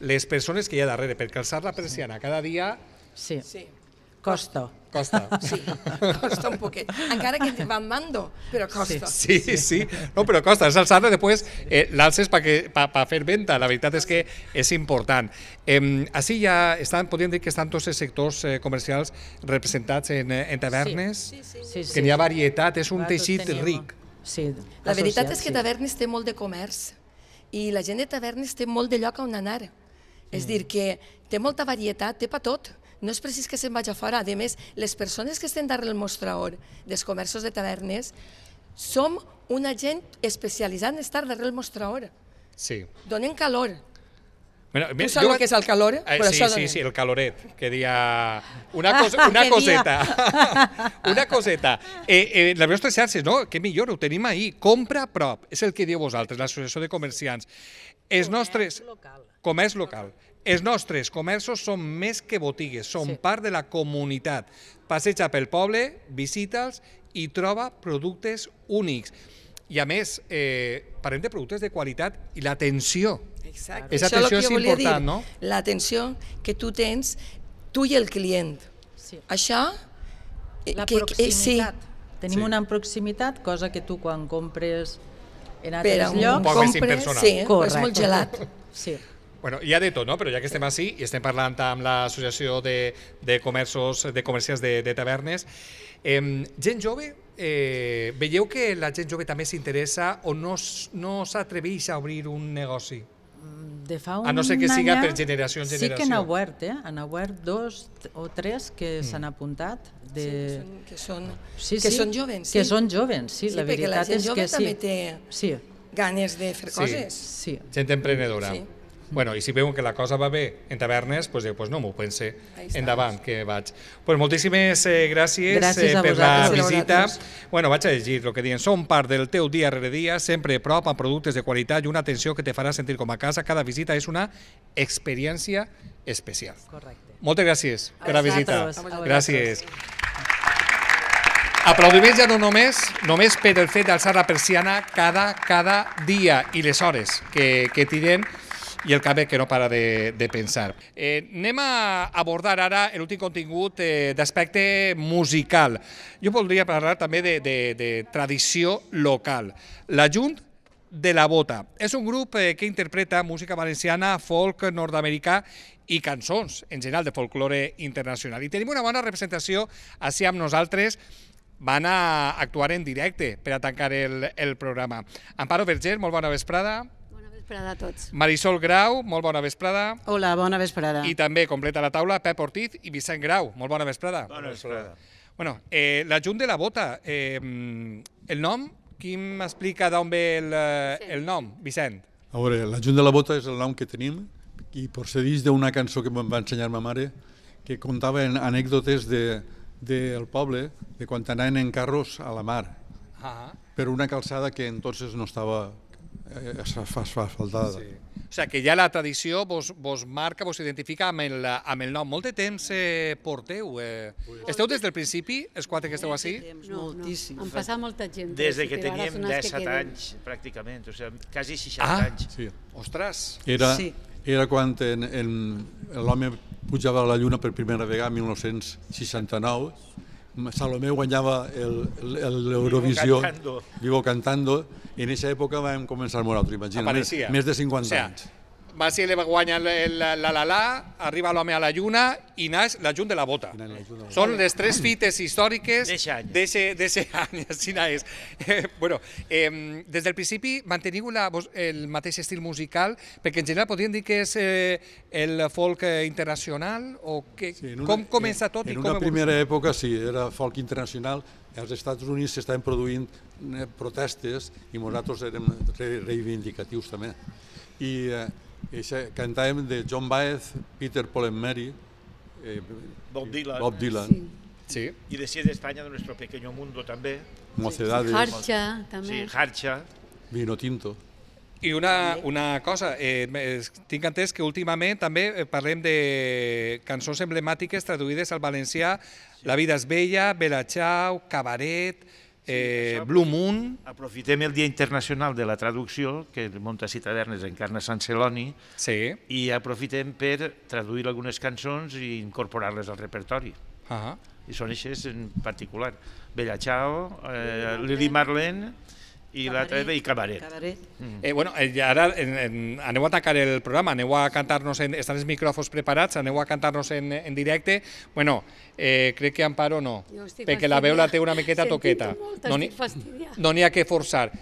les persones que hi ha darrere, perquè alçar la persiana sí. cada dia Sí. sí. Costa. Costa. Sí, costa un poquet. Encara que te en mando, però costa. Sí, sí, sí. No, però costa. És alçada, després eh, l'alces per pa, pa fer venda. La veritat és que és important. Eh, així ja estan, podríem dir que estan tots els sectors eh, comercials representats en, eh, en tavernes, sí, sí, sí, sí, que n'hi ha varietat, és un Va, teixit ric. Sí, la veritat és que Tavernes té molt de comerç i la gent de Tavernes té molt de lloc on anar. Mm. És dir, que té molta varietat, té per tot no és precís que se'n vagi a fora. A més, les persones que estem darrere el mostrador dels comerços de tavernes som una gent especialitzada en estar darrere el mostrador. Sí. Donen calor. Bueno, tu saps jo... el que és el calor? Eh, però sí, això sí, sí, el caloret, que dia... Una, cos, ah, una coseta. una coseta. Eh, eh, les vostres xarxes, no? Que millor, ho tenim ahir. Compra a prop, és el que diu vosaltres, l'Associació de Comerciants. Els nostres... Comerç local. Comerç local. Els nostres comerços són més que botigues, són sí. part de la comunitat. Passeja pel poble, visita'ls i troba productes únics. I a més, eh, parlem de productes de qualitat i l'atenció. Exacte. Aquesta atenció és important, dir, no? L'atenció que tu tens, tu i el client. Sí. Això... Eh, la que, eh, proximitat. Que, sí. Tenim sí. una proximitat, cosa que tu quan compres en altres llocs... Un compres, sí, és molt gelat. Sí. Bueno, hi ha de tot, no? però ja que estem així i estem parlant amb l'Associació de, de Comerços de Comerciants de, de Tavernes, eh, gent jove, eh, veieu que la gent jove també s'interessa o no, no s'atreveix a obrir un negoci? de fa un A no sé que siga per generació en generació. Sí que n'ha obert, eh? Han obert dos o tres que mm. s'han apuntat. De... Sí, que són, sí, sí, que són jovens. Sí. Que són jovens, sí, sí la veritat la és que sí. també té sí. ganes de fer sí. coses. Sí. Gent emprenedora. Sí. Bueno, I si veuen que la cosa va bé en tavernes, pues, diu, pues no m'ho pense, endavant, que vaig. Pues moltíssimes eh, gràcies, gràcies eh, per la visita. Bueno, vaig a llegir el que diuen. Som part del teu dia rere dia, sempre a prop, amb productes de qualitat i una atenció que te farà sentir com a casa. Cada visita és una experiència especial. Correcte. Moltes gràcies per la visita. Gràcies. Aplaudiments ja no només, només per el fet d'alçar la persiana cada, cada dia i les hores que, que tirem i el cap que no para de, de pensar. Eh, anem a abordar ara l'últim contingut eh, d'aspecte musical. Jo voldria parlar també de, de, de tradició local. La Junt de la Bota. És un grup eh, que interpreta música valenciana, folk nord-americà i cançons, en general, de folklore internacional. I tenim una bona representació així amb nosaltres van a actuar en directe per a tancar el, el programa. Amparo Berger, molt bona vesprada vesprada a tots. Marisol Grau, molt bona vesprada. Hola, bona vesprada. I també completa la taula Pep Ortiz i Vicent Grau, molt bona vesprada. Bona vesprada. Bueno, eh, la Junta de la Bota, eh, el nom, qui m'explica d'on ve el, eh, el nom, Vicent? A veure, la Junta de la Bota és el nom que tenim i procedix d'una cançó que em va ensenyar ma mare que contava anècdotes de, del poble de quan anaven en carros a la mar ah. per una calçada que en tots no estava es fa asfaltada. Sí. Eh. O sigui, que ja la tradició vos, vos marca, vos identifica amb el, amb el nom. Molt de temps eh, porteu. Eh. Esteu des del principi, els quatre que esteu així? No, no. Han passat molta gent. Des de que teníem 17 que anys, pràcticament. O sigui, quasi 60 ah, anys. Sí. Ostres! Era, sí. era quan l'home pujava a la Lluna per primera vegada, 1969, Salomé guanyava l'Eurovisió Vivo, Vivo Cantando, i en aquesta època vam començar molt morar, imagina't, més, més de 50 anys. Basile va guanyar la la la, la arriba l'home a la lluna i naix la Junta de la bota. Són les tres fites històriques d'aquest any. Així naix. Eh, bueno, eh, des del principi manteniu la, el mateix estil musical, perquè en general podríem dir que és eh, el folk eh, internacional o que, sí, una, com comença tot? En, i com una primera època sí, era folk internacional, als Estats Units s'estaven produint eh, protestes i nosaltres érem reivindicatius també. I eh, Eixa, cantàvem de John Baez, Peter Paul and Mary, eh, Bob Dylan. Bob Dylan. Sí. Sí. I de de d'Espanya, de nuestro pequeño mundo també. Sí. Mocedades. Harcha, també. Sí, Harcha. Vino tinto. I una, una cosa, eh, tinc entès que últimament també eh, parlem de cançons emblemàtiques traduïdes al valencià, sí. La vida és bella, Bella Ciao, Cabaret, Eh, Blue Moon... Aprofitem el Dia Internacional de la Traducció, que Monta Tavernes encarna Sant Celoni, sí. i aprofitem per traduir algunes cançons i incorporar-les al repertori. Uh -huh. I són aixes en particular. Bella Chao, eh, Lili Marlene i l'altre de Cabaret. Mm. Eh, bueno, eh, ara en, en, aneu a atacar el programa, aneu a cantar-nos, en, estan els micròfons preparats, aneu a cantar-nos en, en directe. Bueno, eh, crec que Amparo no, perquè la veu la té una miqueta toqueta. no n'hi no ha que forçar.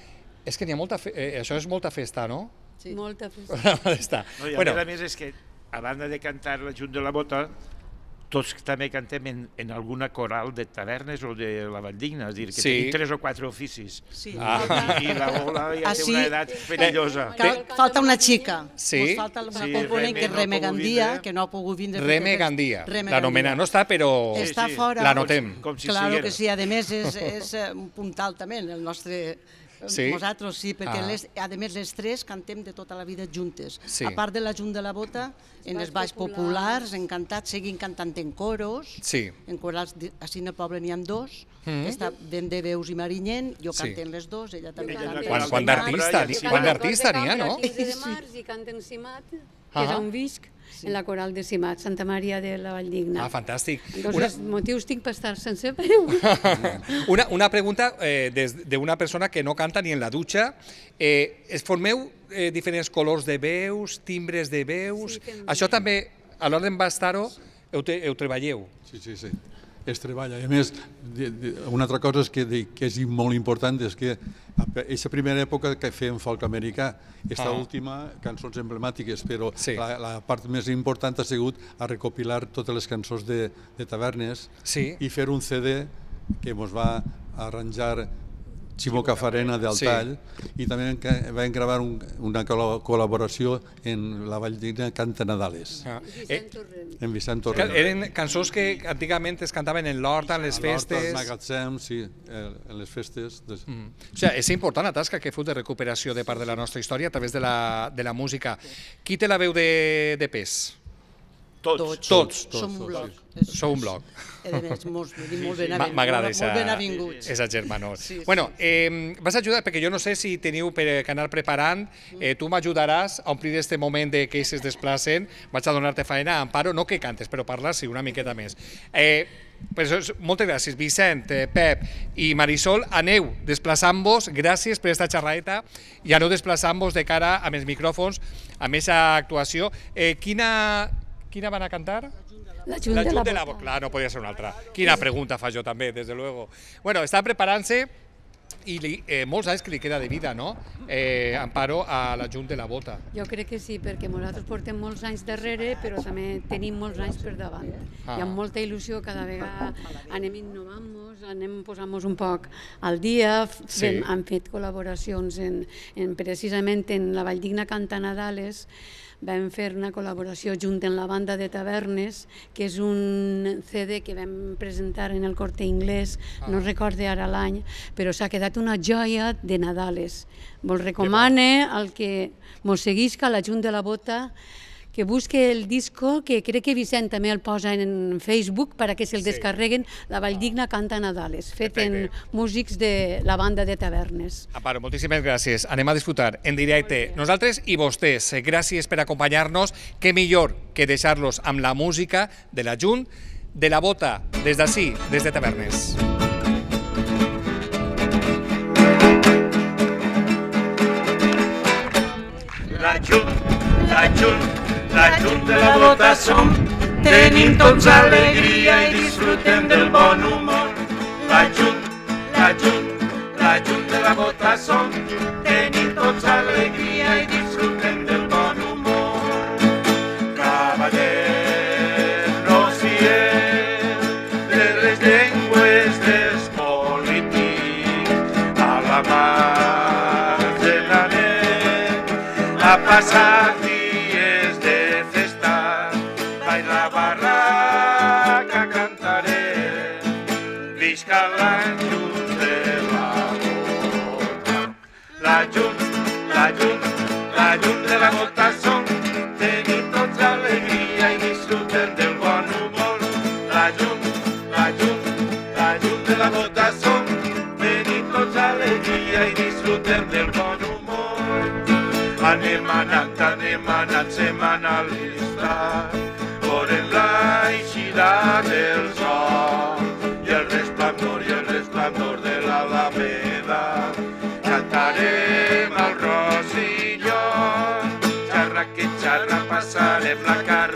És que n'hi ha molta... Fe, eh, això és molta festa, no? Sí. Molta festa. molta festa. No, i a, bueno. a més és que, a banda de cantar la Junta de la Bota, tots també cantem en, en alguna coral de tavernes o de la Valldigna, és dir, que sí. tenim tres o quatre oficis. Sí. Ah. I, I la ah. Ola ja ah, sí? té una edat eh, perillosa. Cal, falta una xica. Sí. Us falta una sí, component Reme, que és Reme Gandia, vindre. que no ha pogut vindre. Reme Gandia. Reme nomena no està, però sí, està sí. fora. la notem. Com, com si Claro siguera. que sí, a més és, és un puntal també el nostre Sí. Vosaltres sí, perquè ah. les, a més les tres cantem de tota la vida juntes. Sí. A part de la Junta de la Bota, en els Baix Populars, en Cantat, seguim cantant en coros, sí. en corals, així en el poble n'hi ha dos, mm. està ben de Veus i Marinyent, jo canto sí. les dos, ella també n'hi ha, no? Quan d'artista n'hi ha, no? Sí, sí. I canten Simat, que ah. és un visc, sí. en la coral de Simat, Santa Maria de la Valldigna. Ah, fantàstic. Dos una... motius tinc per estar sense peu. una, una pregunta eh, d'una de persona que no canta ni en la dutxa. Eh, es formeu eh, diferents colors de veus, timbres de veus... Sí, Això també, a l'hora d'embastar-ho, heu, te, heu treballeu. Sí, sí, sí es treballa. I a més, una altra cosa és que, que és molt important és que aquesta primera època que fèiem folk americà, aquesta ah. última, cançons emblemàtiques, però sí. la, la part més important ha sigut a recopilar totes les cançons de, de tavernes sí. i fer un CD que ens va arranjar Chivo Cafarena del sí. Tall i van vam gravar un, una col·laboració en la ballarina Canta Nadales. Ah. Eh, en Vicent eh, Torrent. Eren cançons que antigament es cantaven en l'horta, en les festes... En l'horta, magatzem, sí, eh, en les festes. De... Mm. O sigui, sea, és important la tasca que feu de recuperació de part de la nostra història a través de la, de la música. Qui té la veu de, de pes? Tots. Tots. Tots. Tots. Som un bloc. Sí. Sou un bloc. Eh, molt, molt M'agrada esa, molt ben avinguts. esa germanor. Sí, sí, bueno, eh, vas ajudar, perquè jo no sé si teniu per eh, anar preparant, mm. eh, tu m'ajudaràs a omplir este moment de que ells es desplacen, vaig a donar-te a Amparo, no que cantes, però parlar sí, una miqueta més. Eh, pues, moltes gràcies, Vicent, eh, Pep i Marisol. Aneu desplaçant-vos, gràcies per aquesta xerraeta, i aneu desplaçant-vos de cara amb els micròfons, amb aquesta actuació. Eh, quina, quina van a cantar? La Junta, la junta de, la Boca. Clar, no podia ser una altra. Quina pregunta fa jo també, des de luego. Bueno, està preparant-se i li, eh, molts anys que li queda de vida, no? Eh, Amparo a la Junta de la Bota. Jo crec que sí, perquè nosaltres portem molts anys darrere, però també tenim molts anys per davant. Ah. Hi ha molta il·lusió, cada vegada anem innovant-nos, anem posant-nos un poc al dia, sí. ben, hem fet col·laboracions en, en, precisament en la Valldigna Canta Nadales, vam fer una col·laboració junt amb la banda de Tavernes, que és un CD que vam presentar en el Corte Inglés, ah. no recorde ara l'any, però s'ha quedat una joia de Nadales. Vol recomane al que mos seguisca la Junta de la Bota que busque el disco, que crec que Vicent també el posa en Facebook perquè se'l sí. descarreguen, La Valldigna Digna ah. canta Nadales, fet Perfecte. en músics de la banda de tavernes. Amparo, ah, moltíssimes gràcies. Anem a disfrutar en directe nosaltres i vostès. Eh, gràcies per acompanyar-nos. Què millor que deixar-los amb la música de la Junt, de la Bota, des d'ací, des de tavernes. La Junt, la Junt, la junta de la bota som, tenim tots alegria i disfrutem del bon humor. La junta, la junta, la junta de la bota som, tenim tots alegria demanen, t'han demanat setmanalistes. la eixida del sol i el resplandor i el resplandor de l'Alameda. Cantarem al Rossilló, xarra que xarra, passarem la carrera